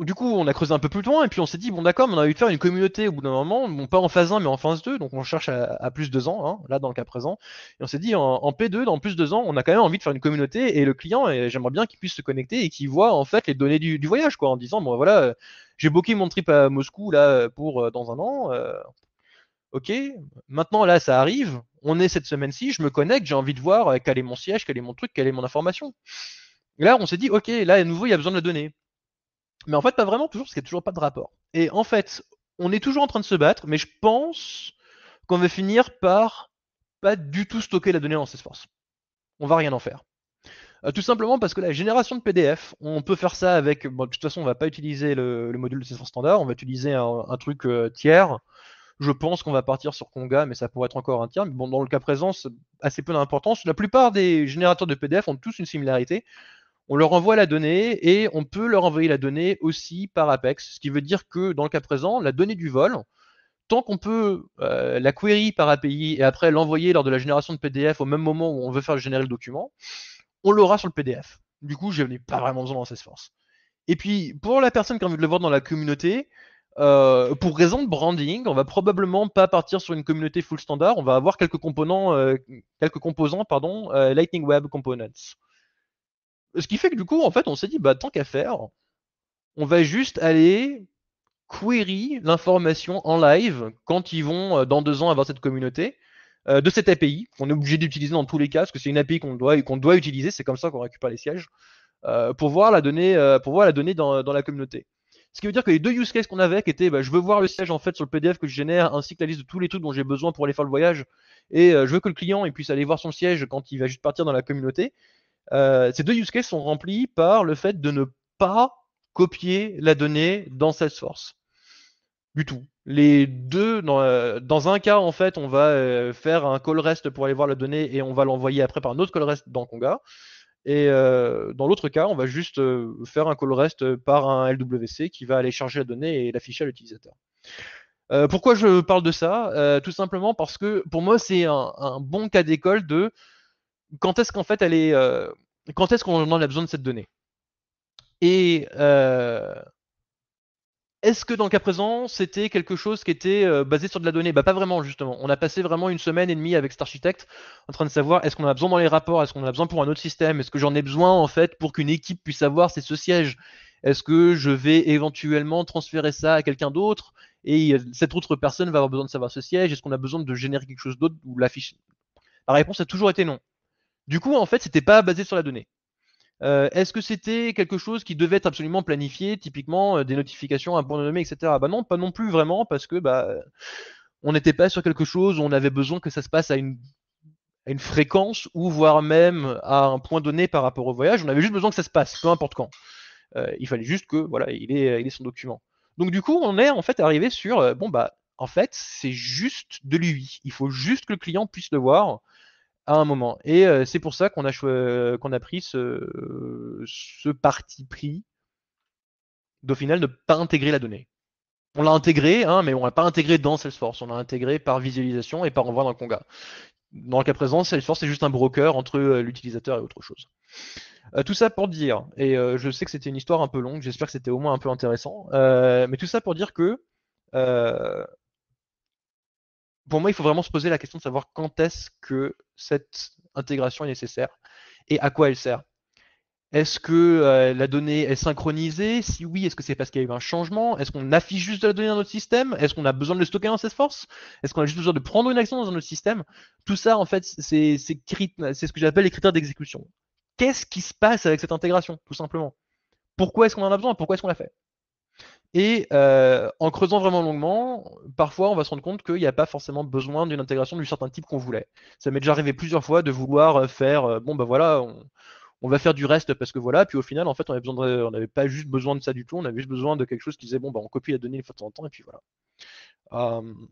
du coup, on a creusé un peu plus loin et puis on s'est dit, bon, d'accord, on a envie de faire une communauté au bout d'un moment, bon, pas en phase 1, mais en phase 2, donc on cherche à, plus de 2 ans, hein, là, dans le cas présent. Et on s'est dit, en, P2, dans plus de 2 ans, on a quand même envie de faire une communauté et le client, j'aimerais bien qu'il puisse se connecter et qu'il voit, en fait, les données du, voyage, quoi, en disant, bon, voilà, euh, j'ai booké mon trip à Moscou, là, euh, pour euh, dans un an. ok, maintenant, là, ça arrive, on est cette semaine-ci, je me connecte, j'ai envie de voir quel est mon siège, quel est mon truc, quelle est mon information là, on s'est dit, ok, là, à nouveau, il y a besoin de la donnée. Mais en fait, pas vraiment, toujours, parce qu'il n'y a toujours pas de rapport. Et en fait, on est toujours en train de se battre, mais je pense qu'on va finir par pas du tout stocker la donnée dans Salesforce. On va rien en faire. Euh, tout simplement parce que la génération de PDF, on peut faire ça avec. Bon, de toute façon, on va pas utiliser le, module de Salesforce standard, on va utiliser un, truc euh, tiers. Je pense qu'on va partir sur Conga, mais ça pourrait être encore un tiers. Mais bon, dans le cas présent, c'est assez peu d'importance. La plupart des générateurs de PDF ont tous une similarité on leur envoie la donnée et on peut leur envoyer la donnée aussi par Apex. Ce qui veut dire que dans le cas présent, la donnée du vol, tant qu'on peut euh, la query par API et après l'envoyer lors de la génération de PDF au même moment où on veut faire générer le document, on l'aura sur le PDF. Du coup, je n'ai pas vraiment besoin dans Salesforce. Et puis, pour la personne qui a envie de le voir dans la communauté, euh, pour raison de branding, on va probablement pas partir sur une communauté full standard. On va avoir quelques composants, euh, quelques composants, pardon, Lightning Web Components. Ce qui fait que du coup, en fait, on s'est dit, bah, tant qu'à faire, on va juste aller query l'information en live quand ils vont, euh, dans deux ans, avoir cette communauté euh, de cette API qu'on est obligé d'utiliser dans tous les cas, parce que c'est une API qu'on doit, doit utiliser, c'est comme ça qu'on récupère les sièges, euh, pour voir la donnée, pour voir la donnée dans, la communauté. Ce qui veut dire que les deux use cases qu'on avait, qui étaient bah, je veux voir le siège en fait sur le PDF que je génère, ainsi que la liste de tous les trucs dont j'ai besoin pour aller faire le voyage, et je veux que le client il puisse aller voir son siège quand il va juste partir dans la communauté, euh, ces deux use cases sont remplis par le fait de ne pas copier la donnée dans Salesforce. Du tout. Les deux, dans, euh, un cas, en fait, on va euh, faire un call rest pour aller voir la donnée et on va l'envoyer après par un autre call rest dans Conga. Et dans l'autre cas, on va juste faire un call rest par un LWC qui va aller charger la donnée et l'afficher à l'utilisateur. pourquoi je parle de ça Tout simplement parce que pour moi, c'est un bon cas d'école de quand est-ce qu'en fait elle est, euh, quand est-ce qu'on en a besoin de cette donnée Et euh, est-ce que dans le cas présent, c'était quelque chose qui était euh, basé sur de la donnée Bah pas vraiment justement. On a passé vraiment une semaine et demie avec cet architecte en train de savoir est-ce qu'on en a besoin dans les rapports, est-ce qu'on en a besoin pour un autre système, est-ce que j'en ai besoin en fait pour qu'une équipe puisse savoir c'est ce siège, est-ce que je vais éventuellement transférer ça à quelqu'un d'autre et cette autre personne va avoir besoin de savoir ce siège, est-ce qu'on a besoin de générer quelque chose d'autre ou l'afficher La réponse a toujours été non. Du coup, en fait, c'était pas basé sur la donnée. Euh, est-ce que c'était quelque chose qui devait être absolument planifié, typiquement euh, des notifications à point nommé, etc. Bah non, pas non plus vraiment, parce que bah on n'était pas sur quelque chose, où on avait besoin que ça se passe à une, fréquence ou voire même à un point donné par rapport au voyage. On avait juste besoin que ça se passe, peu importe quand. Euh, il fallait juste que voilà, il ait, il ait son document. Donc du coup, on est en fait arrivé sur bon bah en fait c'est juste de l'UI. Il faut juste que le client puisse le voir à un moment. Et euh, c'est pour ça qu'on a, euh, qu'on a pris ce, parti pris d'au final ne pas intégrer la donnée. On l'a intégré, hein, mais on l'a pas intégré dans Salesforce, on l'a intégré par visualisation et par envoi dans conga. Dans le cas présent, Salesforce est juste un broker entre euh, l'utilisateur et autre chose. tout ça pour dire, et je sais que c'était une histoire un peu longue, j'espère que c'était au moins un peu intéressant, mais tout ça pour dire que pour moi, il faut vraiment se poser la question de savoir quand est-ce que cette intégration est nécessaire et à quoi elle sert. Est-ce que euh, la donnée est synchronisée Si oui, est-ce que c'est parce qu'il y a eu un changement Est-ce qu'on affiche juste de la donnée dans notre système Est-ce qu'on a besoin de le stocker dans Salesforce Est-ce qu'on a juste besoin de prendre une action dans notre système Tout ça, en fait, c'est ce que j'appelle les critères d'exécution. Qu'est-ce qui se passe avec cette intégration, tout simplement Pourquoi est-ce qu'on en a besoin Pourquoi est-ce qu'on l'a fait et euh, en creusant vraiment longuement, parfois on va se rendre compte qu'il n'y a pas forcément besoin d'une intégration du certain type qu'on voulait. Ça m'est déjà arrivé plusieurs fois de vouloir euh, faire, euh, bon ben voilà, on, va faire du reste parce que voilà, puis au final en fait on n'avait pas juste besoin de ça du tout, on avait juste besoin de quelque chose qui disait bon ben on copie la donnée une fois de temps en temps et puis voilà. Hum.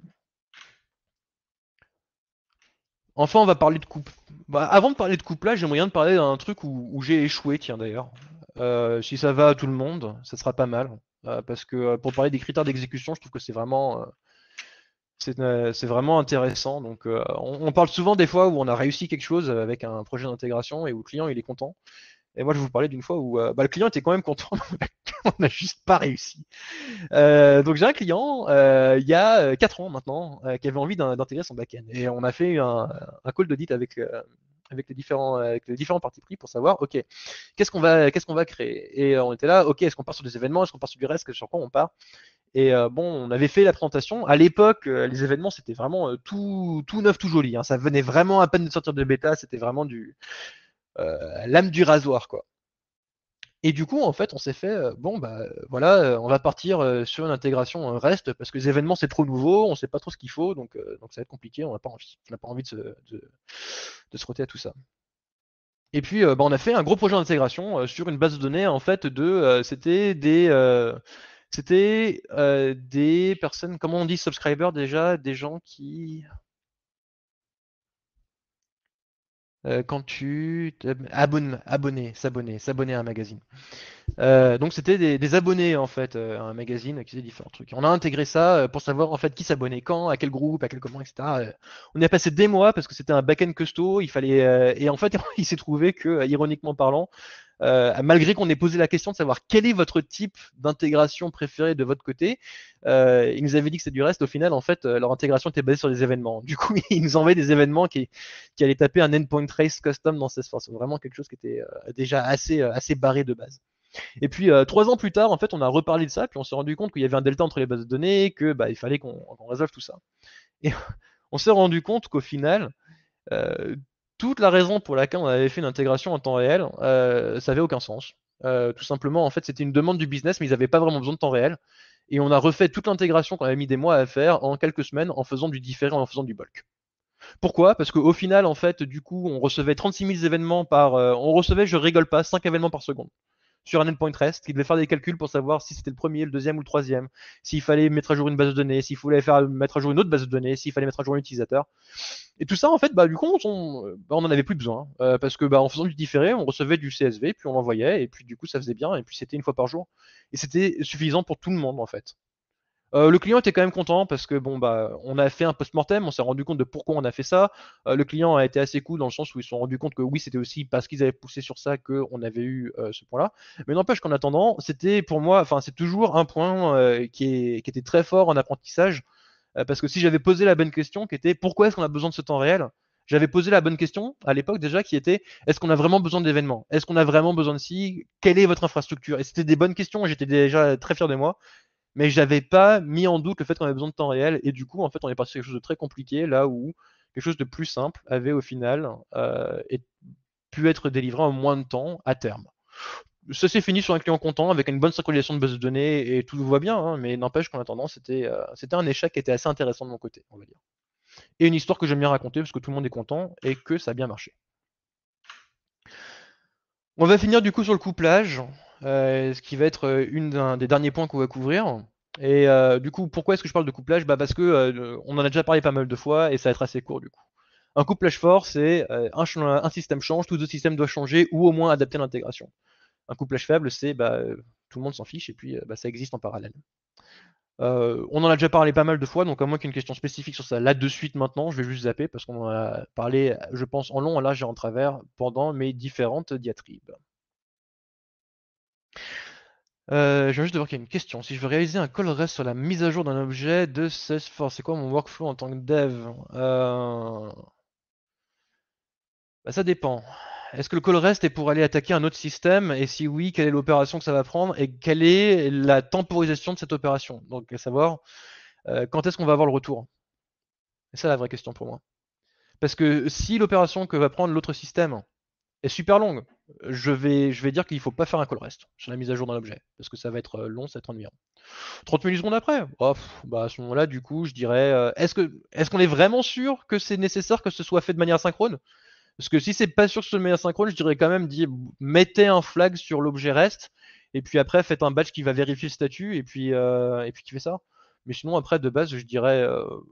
Enfin on va parler de coupe. Bah, avant de parler de coupe là, j'aimerais bien de parler d'un truc où j'ai échoué, tiens d'ailleurs. Euh, si ça va à tout le monde, ça sera pas mal. Euh, parce que euh, pour parler des critères d'exécution, je trouve que c'est vraiment c'est vraiment intéressant. Donc, on, parle souvent des fois où on a réussi quelque chose avec un projet d'intégration et où le client il est content. Et moi, je vous parlais d'une fois où bah, le client était quand même content, on n'a juste pas réussi. donc, j'ai un client il y a 4 ans maintenant qui avait envie d'intégrer son backend. Et on a fait un, un call d'audit avec, avec les différents, euh, avec les différents pris pour savoir, OK, qu'est-ce qu'on va, qu'est-ce qu'on va créer Et euh, on était là, OK, est-ce qu'on part sur des événements, est-ce qu'on part sur du reste, sur quoi on part et euh, bon, on avait fait la présentation. À l'époque, les événements, c'était vraiment tout, tout neuf, tout joli. Hein. Ça venait vraiment à peine de sortir de bêta. C'était vraiment du l'âme du rasoir, quoi. Et du coup, en fait, on s'est fait, euh, bon, bah euh, voilà, euh, on va partir sur une intégration REST parce que les événements, c'est trop nouveau, on ne sait pas trop ce qu'il faut, donc, donc ça va être compliqué, on n'a pas envie. On pas envie de se, de, se roter à tout ça. Et puis, bah, on a fait un gros projet d'intégration sur une base de données, en fait, de. c'était des. c'était des personnes, comment on dit, subscribers déjà, des gens qui. Euh, quand tu euh, abonnes, abonner, s'abonner, s'abonner à un magazine. Euh, donc c'était des, abonnés en fait à un magazine qui faisait différents trucs. On a intégré ça pour savoir en fait qui s'abonnait quand, à quel groupe, à quel comment, etc. On y a passé des mois parce que c'était un back-end costaud. Il fallait et en fait il s'est trouvé que ironiquement parlant, euh, malgré qu'on ait posé la question de savoir quel est votre type d'intégration préférée de votre côté, euh, ils nous avaient dit que c'est du reste. Au final, en fait, euh, leur intégration était basée sur des événements. Du coup, ils nous envoyaient des événements qui, allaient taper un endpoint trace custom dans Salesforce. Vraiment quelque chose qui était déjà assez, assez barré de base. Et puis trois ans plus tard, en fait, on a reparlé de ça, puis on s'est rendu compte qu'il y avait un delta entre les bases de données, que bah, il fallait qu'on résolve tout ça. Et on s'est rendu compte qu'au final, toute la raison pour laquelle on avait fait une intégration en temps réel, euh, ça n'avait aucun sens. Euh, tout simplement, en fait, c'était une demande du business, mais ils n'avaient pas vraiment besoin de temps réel. Et on a refait toute l'intégration qu'on avait mis des mois à faire en quelques semaines en faisant du différent, en faisant du bulk. Pourquoi Parce qu'au final, en fait, du coup, on recevait 36 000 événements par. Euh, on recevait, je rigole pas, 5 événements par seconde sur un endpoint REST, qui devait faire des calculs pour savoir si c'était le premier, le deuxième ou le troisième, s'il fallait mettre à jour une base de données, s'il fallait faire mettre à jour une autre base de données, s'il fallait mettre à jour un utilisateur. Et tout ça, en fait, bah, du coup, on, n'en bah, en avait plus besoin. Hein. Euh, parce que bah, en faisant du différé, on recevait du CSV, puis on l'envoyait, et puis du coup, ça faisait bien, et puis c'était une fois par jour. Et c'était suffisant pour tout le monde, en fait. Euh, le client était quand même content parce que bon bah on a fait un post-mortem, on s'est rendu compte de pourquoi on a fait ça. Euh, le client a été assez cool dans le sens où ils se sont rendus compte que oui c'était aussi parce qu'ils avaient poussé sur ça qu'on avait eu euh, ce point-là. Mais n'empêche qu'en attendant, c'était pour moi, enfin c'est toujours un point qui, était très fort en apprentissage. parce que si j'avais posé la bonne question qui était pourquoi est-ce qu'on a besoin de ce temps réel j'avais posé la bonne question à l'époque déjà qui était est-ce qu'on a vraiment besoin d'événements Est-ce qu'on a vraiment besoin de si Quelle est votre infrastructure Et c'était des bonnes questions, j'étais déjà très fier de moi mais j'avais pas mis en doute le fait qu'on avait besoin de temps réel. Et du coup, en fait, on est passé quelque chose de très compliqué, là où quelque chose de plus simple avait au final euh, pu être délivré en moins de temps à terme. Ça s'est fini sur un client content avec une bonne synchronisation de base de données et tout voit bien, hein, mais n'empêche qu'en attendant, euh, c'était un échec qui était assez intéressant de mon côté, on va dire. Et une histoire que j'aime bien raconter parce que tout le monde est content et que ça a bien marché. On va finir du coup sur le couplage. Euh, ce qui va être euh, une un des derniers points qu'on va couvrir. Et euh, du coup, pourquoi est-ce que je parle de couplage bah Parce que on en a déjà parlé pas mal de fois et ça va être assez court du coup. Un couplage fort, c'est un, système change, tous deux systèmes doivent changer ou au moins adapter l'intégration. Un couplage faible, c'est bah, tout le monde s'en fiche et puis bah, ça existe en parallèle. on en a déjà parlé pas mal de fois, donc à moins une question spécifique sur ça là de suite maintenant, je vais juste zapper parce qu'on en a parlé, je pense, en long, en large et en travers pendant mes différentes diatribes. Euh, je viens juste de voir qu'il y a une question. Si je veux réaliser un call rest sur la mise à jour d'un objet de Salesforce, c'est quoi mon workflow en tant que dev euh, bah, Ça dépend. Est-ce que le call rest est pour aller attaquer un autre système Et si oui, quelle est l'opération que ça va prendre Et quelle est la temporisation de cette opération Donc, à savoir, euh, quand est-ce qu'on va avoir le retour C'est ça la vraie question pour moi. Parce que si l'opération que va prendre l'autre système est super longue, je vais, dire qu'il ne faut pas faire un call rest sur la mise à jour d'un objet, parce que ça va être euh, long, ça va être ennuyant. 30 millisecondes après, oh, bah, à ce moment-là, du coup, je dirais, euh, est-ce qu'on est, vraiment sûr que c'est nécessaire que ce soit fait de manière synchrone Parce que si c'est pas sûr que ce soit de manière synchrone, je dirais quand même, dire mettez un flag sur l'objet rest, et puis après, faites un batch qui va vérifier le statut, et puis, tu euh, et puis qui fait ça. Mais sinon, après, de base, je dirais,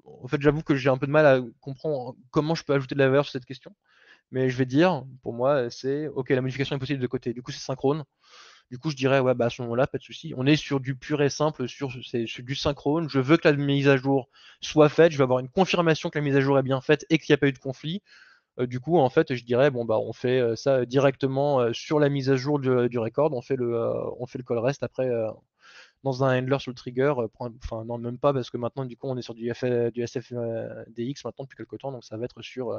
en fait, j'avoue que j'ai un peu de mal à comprendre comment je peux ajouter de la valeur sur cette question mais je vais dire, pour moi, c'est OK, la modification est possible de côté. Du coup, c'est synchrone. Du coup, je dirais, ouais, bah, à ce moment-là, pas de souci. On est sur du pur et simple, sur, c'est, du synchrone. Je veux que la mise à jour soit faite. Je veux avoir une confirmation que la mise à jour est bien faite et qu'il n'y a pas eu de conflit. Euh, du coup, en fait, je dirais, bon, bah, on fait euh, ça directement euh, sur la mise à jour du, record. On fait, le, on fait le call rest après, dans un handler sur le trigger. Euh, enfin, non, même pas, parce que maintenant, du coup, on est sur du, euh, SFDX euh, maintenant depuis quelques temps. Donc, ça va être sur,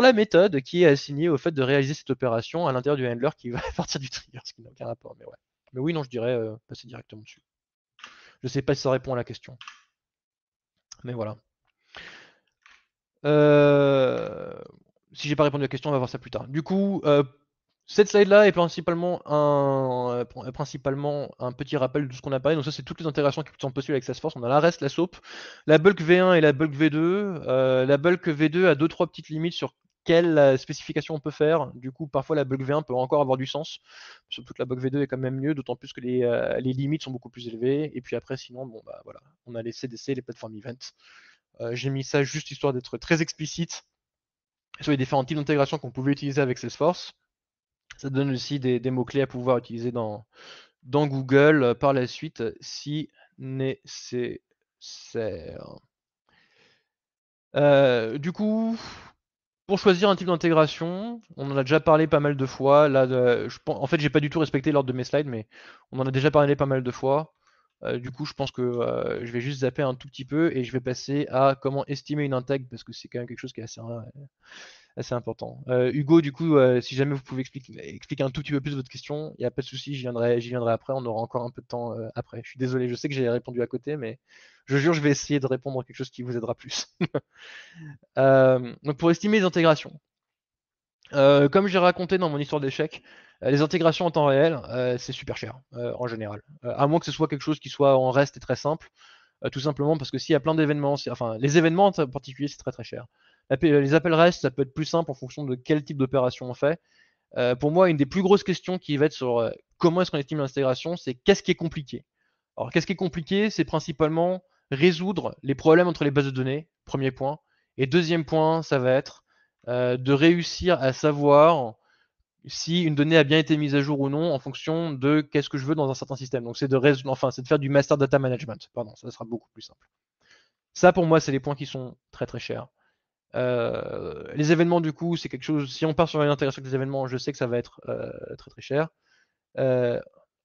la méthode qui est assignée au fait de réaliser cette opération à l'intérieur du handler qui va partir du trigger, ce qui n'a aucun rapport. Mais, oui, non, je dirais passer directement dessus. Je ne sais pas si ça répond à la question. Mais voilà. Euh... Si j'ai pas répondu à la question, on va voir ça plus tard. Du coup, cette slide-là est principalement un, euh, principalement un petit rappel de ce qu'on a parlé. Donc ça, c'est toutes les intégrations qui sont possibles avec Salesforce. On a la REST, la SOAP, la bulk V1 et la bulk V2. Euh, la bulk V2 a deux, trois petites limites sur quelle euh, spécification on peut faire. Du coup, parfois la bulk V1 peut encore avoir du sens, surtout que la bulk V2 est quand même mieux, d'autant plus que les, limites sont beaucoup plus élevées. Et puis après, sinon, bon, bah, voilà, on a les CDC, les plateformes event. J'ai mis ça juste histoire d'être très explicite sur les différents types d'intégration qu'on pouvait utiliser avec Salesforce ça donne aussi des, mots-clés à pouvoir utiliser dans, Google euh, par la suite euh, si nécessaire. Euh, du coup, pour choisir un type d'intégration, on en a déjà parlé pas mal de fois. Là, fait je n'ai en fait, j'ai pas du tout respecté l'ordre de mes slides, mais on en a déjà parlé pas mal de fois. du coup, je pense que je vais juste zapper un tout petit peu et je vais passer à comment estimer une intègre parce que c'est quand même quelque chose qui est assez, rare c'est important. Euh, Hugo, du coup, euh, si jamais vous pouvez expliquer, un tout petit peu plus votre question, il n'y a pas de souci, j'y viendrai, après, on aura encore un peu de temps euh, après. Je suis désolé, je sais que j'ai répondu à côté, mais je jure, je vais essayer de répondre à quelque chose qui vous aidera plus. donc, pour estimer les intégrations, comme j'ai raconté dans mon histoire d'échec, les intégrations en temps réel, c'est super cher en général. à moins que ce soit quelque chose qui soit en reste et très simple, tout simplement parce que s'il y a plein d'événements, enfin, les événements en particulier, c'est très très cher. Euh, les appels REST, ça peut être plus simple en fonction de quel type d'opération on fait. Euh, pour moi, une des plus grosses questions qui va être sur euh, comment est-ce qu'on estime l'intégration, c'est qu'est-ce qui est compliqué. Alors, qu'est-ce qui est compliqué C'est principalement résoudre les problèmes entre les bases de données, premier point. Et deuxième point, ça va être de réussir à savoir si une donnée a bien été mise à jour ou non en fonction de qu'est-ce que je veux dans un certain système. Donc, c'est de, de faire du master data management. Pardon, ça sera beaucoup plus simple. Ça, pour moi, c'est les points qui sont très très chers. Euh, les événements, du coup, c'est quelque chose. Si on part sur l'intégration des les événements, je sais que ça va être euh, très très cher. Euh,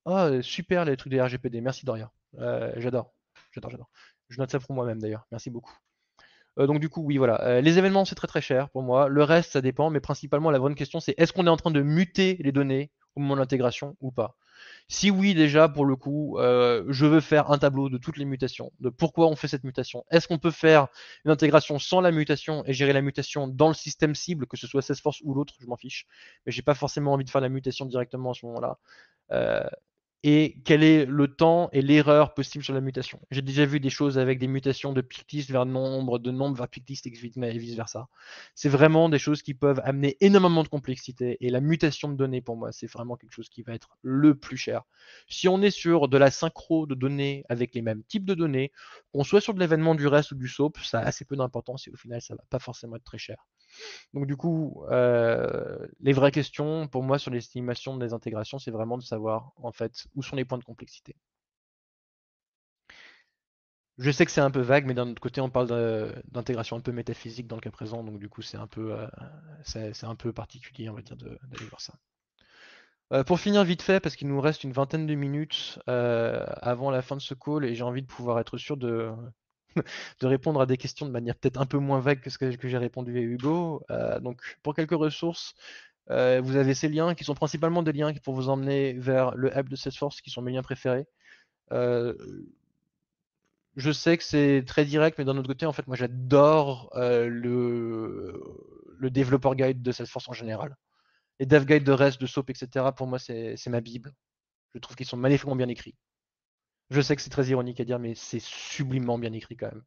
oh, super les trucs des RGPD. Merci Doria. j'adore, j'adore, j'adore. Je note ça pour moi-même d'ailleurs. Merci beaucoup. donc du coup, oui, voilà. les événements, c'est très très cher pour moi. Le reste, ça dépend, mais principalement, la bonne question, c'est est-ce qu'on est en train de muter les données au moment de l'intégration ou pas si oui, déjà, pour le coup, euh, je veux faire un tableau de toutes les mutations, de pourquoi on fait cette mutation. Est-ce qu'on peut faire une intégration sans la mutation et gérer la mutation dans le système cible, que ce soit Salesforce ou l'autre, je m'en fiche. Mais j'ai pas forcément envie de faire la mutation directement à ce moment-là. Euh, et quel est le temps et l'erreur possible sur la mutation. J'ai déjà vu des choses avec des mutations de Pictis vers nombre, de nombre vers Pictis et vice-versa. C'est vraiment des choses qui peuvent amener énormément de complexité et la mutation de données, pour moi, c'est vraiment quelque chose qui va être le plus cher. Si on est sur de la synchro de données avec les mêmes types de données, qu'on soit sur de l'événement du reste ou du SOAP, ça a assez peu d'importance et au final, ça ne va pas forcément être très cher. Donc du coup, euh, les vraies questions pour moi sur l'estimation des intégrations, c'est vraiment de savoir en fait où sont les points de complexité. Je sais que c'est un peu vague, mais d'un autre côté, on parle d'intégration un peu métaphysique dans le cas présent, donc du coup, c'est un peu, euh, particulier, on va dire, d'aller voir ça. Euh, pour finir vite fait, parce qu'il nous reste une vingtaine de minutes avant la fin de ce call, et j'ai envie de pouvoir être sûr de, de répondre à des questions de manière peut-être un peu moins vague que ce que, j'ai répondu à Hugo. Euh, donc, pour quelques ressources, euh, vous avez ces liens qui sont principalement des liens pour vous emmener vers le app de Salesforce, qui sont mes liens préférés. Euh, je sais que c'est très direct, mais d'un autre côté, en fait, moi, j'adore le, le guide de Salesforce en général. Les dev guides de REST, de SOAP, etc., pour moi, c'est ma Bible. Je trouve qu'ils sont magnifiquement bien écrits. Je sais que c'est très ironique à dire, mais c'est sublimement bien écrit quand même.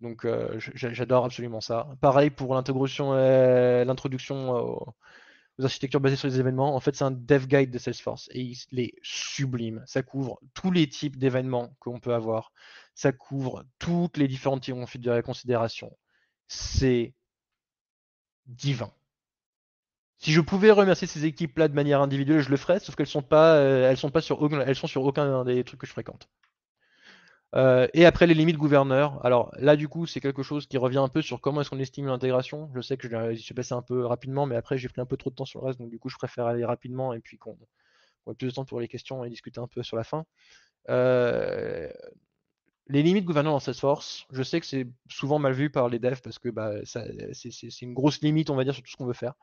Donc euh, j'adore absolument ça. Pareil pour l'intégration, l'introduction euh, euh, aux architectures basées sur les événements. En fait, c'est un dev guide de Salesforce et il est sublime. Ça couvre tous les types d'événements qu'on peut avoir. Ça couvre toutes les différentes types de considération. C'est divin. Si je pouvais remercier ces équipes-là de manière individuelle, je le ferais, sauf qu'elles sont euh, sont pas sur, aucun des trucs que je fréquente. Euh, et après les limites gouverneurs. Alors là, du coup, c'est quelque chose qui revient un peu sur comment est-ce qu'on estime l'intégration. Je sais que je suis passé un peu rapidement, mais après j'ai pris un peu trop de temps sur le reste, donc du coup, je préfère aller rapidement et puis qu'on ait plus de temps pour les questions et discuter un peu sur la fin. Euh, les limites gouverneurs dans Salesforce, je sais que c'est souvent mal vu par les devs parce que bah, c'est une grosse limite, on va dire, sur tout ce qu'on veut faire.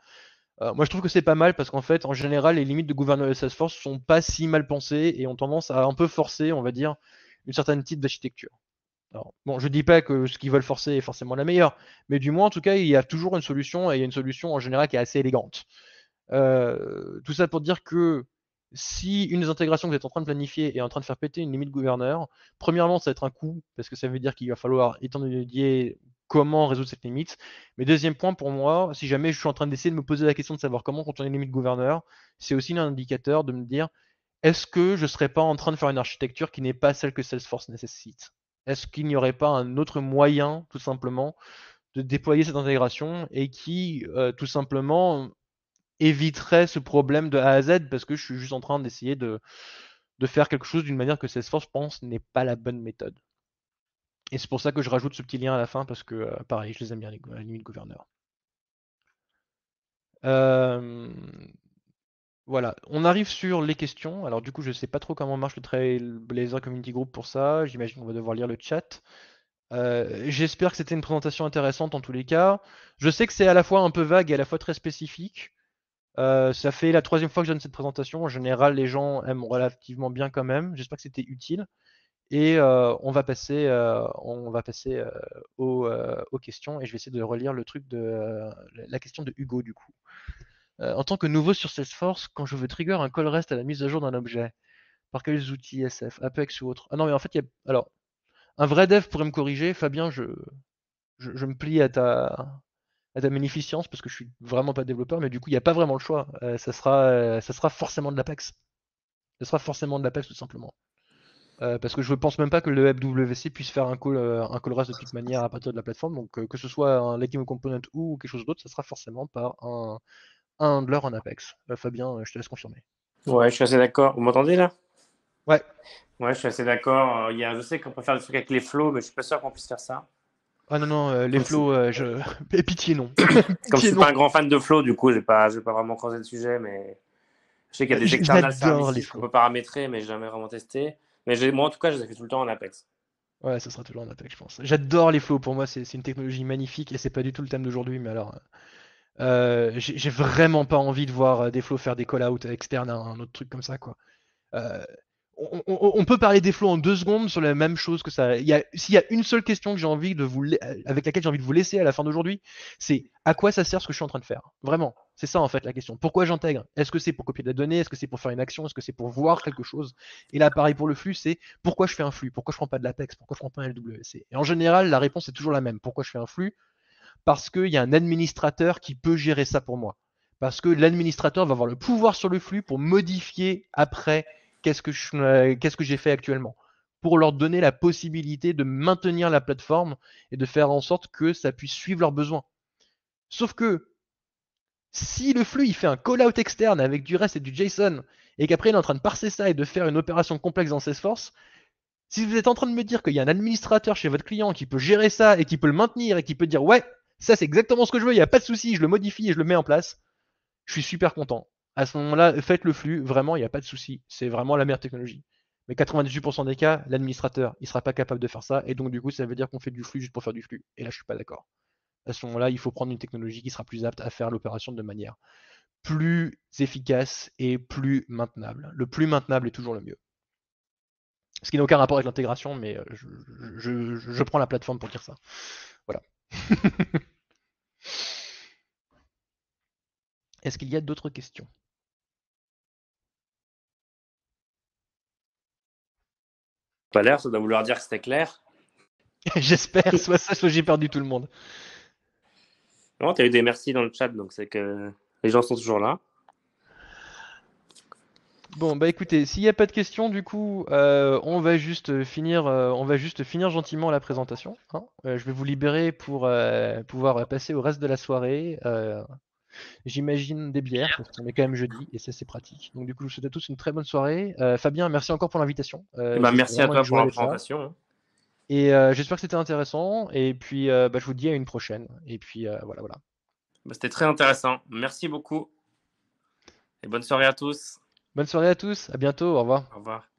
Euh, moi, je trouve que c'est pas mal parce qu'en fait, en général, les limites de de Salesforce sont pas si mal pensées et ont tendance à un peu forcer, on va dire, une certaine type d'architecture. bon, je dis pas que ce qu'ils veulent forcer est forcément la meilleure, mais du moins, en tout cas, il y a toujours une solution et il y a une solution en général qui est assez élégante. Euh, tout ça pour dire que si une des intégrations que vous êtes en train de planifier est en train de faire péter une limite de gouverneur, premièrement, ça va être un coût, parce que ça veut dire qu'il va falloir étendre étudier comment résoudre cette limite. Mais deuxième point pour moi, si jamais je suis en train d'essayer de me poser la question de savoir comment contourner les limites gouverneur, c'est aussi un indicateur de me dire est-ce que je ne serais pas en train de faire une architecture qui n'est pas celle que Salesforce nécessite Est-ce qu'il n'y aurait pas un autre moyen, tout simplement, de déployer cette intégration et qui, euh, tout simplement, éviterait ce problème de A à Z parce que je suis juste en train d'essayer de, de faire quelque chose d'une manière que Salesforce pense n'est pas la bonne méthode. Et c'est pour ça que je rajoute ce petit lien à la fin, parce que euh, pareil, je les aime bien, les, gouverneurs. voilà, on arrive sur les questions. Alors du coup, je ne sais pas trop comment marche le Trailblazer Community Group pour ça. J'imagine qu'on va devoir lire le chat. Euh, j'espère que c'était une présentation intéressante en tous les cas. Je sais que c'est à la fois un peu vague et à la fois très spécifique. Euh, ça fait la troisième fois que je donne cette présentation. En général, les gens aiment relativement bien quand même. J'espère que c'était utile. Et euh, on va passer, euh, on va passer euh, aux, questions et je vais essayer de relire le truc de la question de Hugo du coup. en tant que nouveau sur Salesforce, quand je veux trigger un call rest à la mise à jour d'un objet, par quels outils SF, Apex ou autre Ah non mais en fait il y a alors un vrai dev pourrait me corriger, Fabien, je, je, me plie à ta à ta magnificence parce que je suis vraiment pas développeur, mais du coup il n'y a pas vraiment le choix. ça sera ça sera forcément de l'Apex. Ce sera forcément de l'Apex tout simplement. Euh, parce que je ne pense même pas que le WC puisse faire un call, euh, rest de toute manière à partir de la plateforme. Donc, euh, que ce soit un Lightning Component ou quelque chose d'autre, ça sera forcément par un, un handler en Apex. Fabien, je te laisse confirmer. Ouais, je suis assez d'accord. Vous m'entendez là Ouais. Ouais, je suis assez d'accord. je sais qu'on peut faire des trucs avec les flows, mais je suis pas sûr qu'on puisse faire ça. Ah non, non, les flows, je... pitié, non. Comme je ne suis pas un grand fan de flows, du coup, je n'ai pas, pas vraiment creuser le sujet, mais je sais qu'il y a des external qu'on peut paramétrer, mais je n'ai jamais vraiment testé. Mais moi, en tout cas, je les ai fait tout le temps en Apex. Ouais, ça sera toujours en Apex, je pense. J'adore les flots. Pour moi, c'est une technologie magnifique et c'est pas du tout le thème d'aujourd'hui. Mais alors, euh, j'ai vraiment pas envie de voir euh, des flots faire des call-outs externes à un autre truc comme ça, quoi. Euh, on, peut parler des flots en deux secondes sur la même chose que ça. S'il y a une seule question que envie de vous, avec laquelle j'ai envie de vous laisser à la fin d'aujourd'hui, c'est à quoi ça sert ce que je suis en train de faire Vraiment. C'est ça en fait la question. Pourquoi j'intègre Est-ce que c'est pour copier de la donnée Est-ce que c'est pour faire une action Est-ce que c'est pour voir quelque chose Et là, pareil pour le flux, c'est pourquoi je fais un flux Pourquoi je ne prends pas de l'Apex Pourquoi je ne prends pas un LWC Et en général, la réponse est toujours la même. Pourquoi je fais un flux Parce qu'il y a un administrateur qui peut gérer ça pour moi. Parce que l'administrateur va avoir le pouvoir sur le flux pour modifier après qu'est-ce que euh, j'ai fait actuellement pour leur donner la possibilité de maintenir la plateforme et de faire en sorte que ça puisse suivre leurs besoins. Sauf que si le flux il fait un call-out externe avec du reste et du JSON, et qu'après il est en train de parser ça et de faire une opération complexe dans Salesforce, si vous êtes en train de me dire qu'il y a un administrateur chez votre client qui peut gérer ça et qui peut le maintenir et qui peut dire ouais, ça c'est exactement ce que je veux, il n'y a pas de souci, je le modifie et je le mets en place, je suis super content. À ce moment-là, faites le flux, vraiment, il n'y a pas de souci. C'est vraiment la meilleure technologie. Mais 98% des cas, l'administrateur, il ne sera pas capable de faire ça. Et donc, du coup, ça veut dire qu'on fait du flux juste pour faire du flux. Et là, je ne suis pas d'accord à ce moment-là, il faut prendre une technologie qui sera plus apte à faire l'opération de manière plus efficace et plus maintenable. Le plus maintenable est toujours le mieux. Ce qui n'a aucun rapport avec l'intégration, mais euh, je, prends la plateforme pour dire ça. Voilà. Est-ce qu'il y a d'autres questions Pas l'air, ça doit vouloir dire que c'était clair. J'espère, soit ça, soit j'ai perdu tout le monde. Non, tu as eu des merci dans le chat, donc c'est que les gens sont toujours là. Bon, bah écoutez, s'il n'y a pas de questions, du coup, euh, on, va juste finir, euh, on va juste finir gentiment la présentation. Hein. Euh, je vais vous libérer pour pouvoir passer au reste de la soirée. J'imagine des bières, parce qu'on est quand même jeudi, et ça c'est pratique. Donc du coup, je vous souhaite à tous une très bonne soirée. Fabien, merci encore pour l'invitation. Bah, merci à toi pour la présentation. Hein. Et euh, j'espère que c'était intéressant. Et puis, euh, bah, je vous dis à une prochaine. Et puis, euh, voilà, voilà. Bah, c'était très intéressant. Merci beaucoup. Et bonne soirée à tous. Bonne soirée à tous. À bientôt. Au revoir. Au revoir.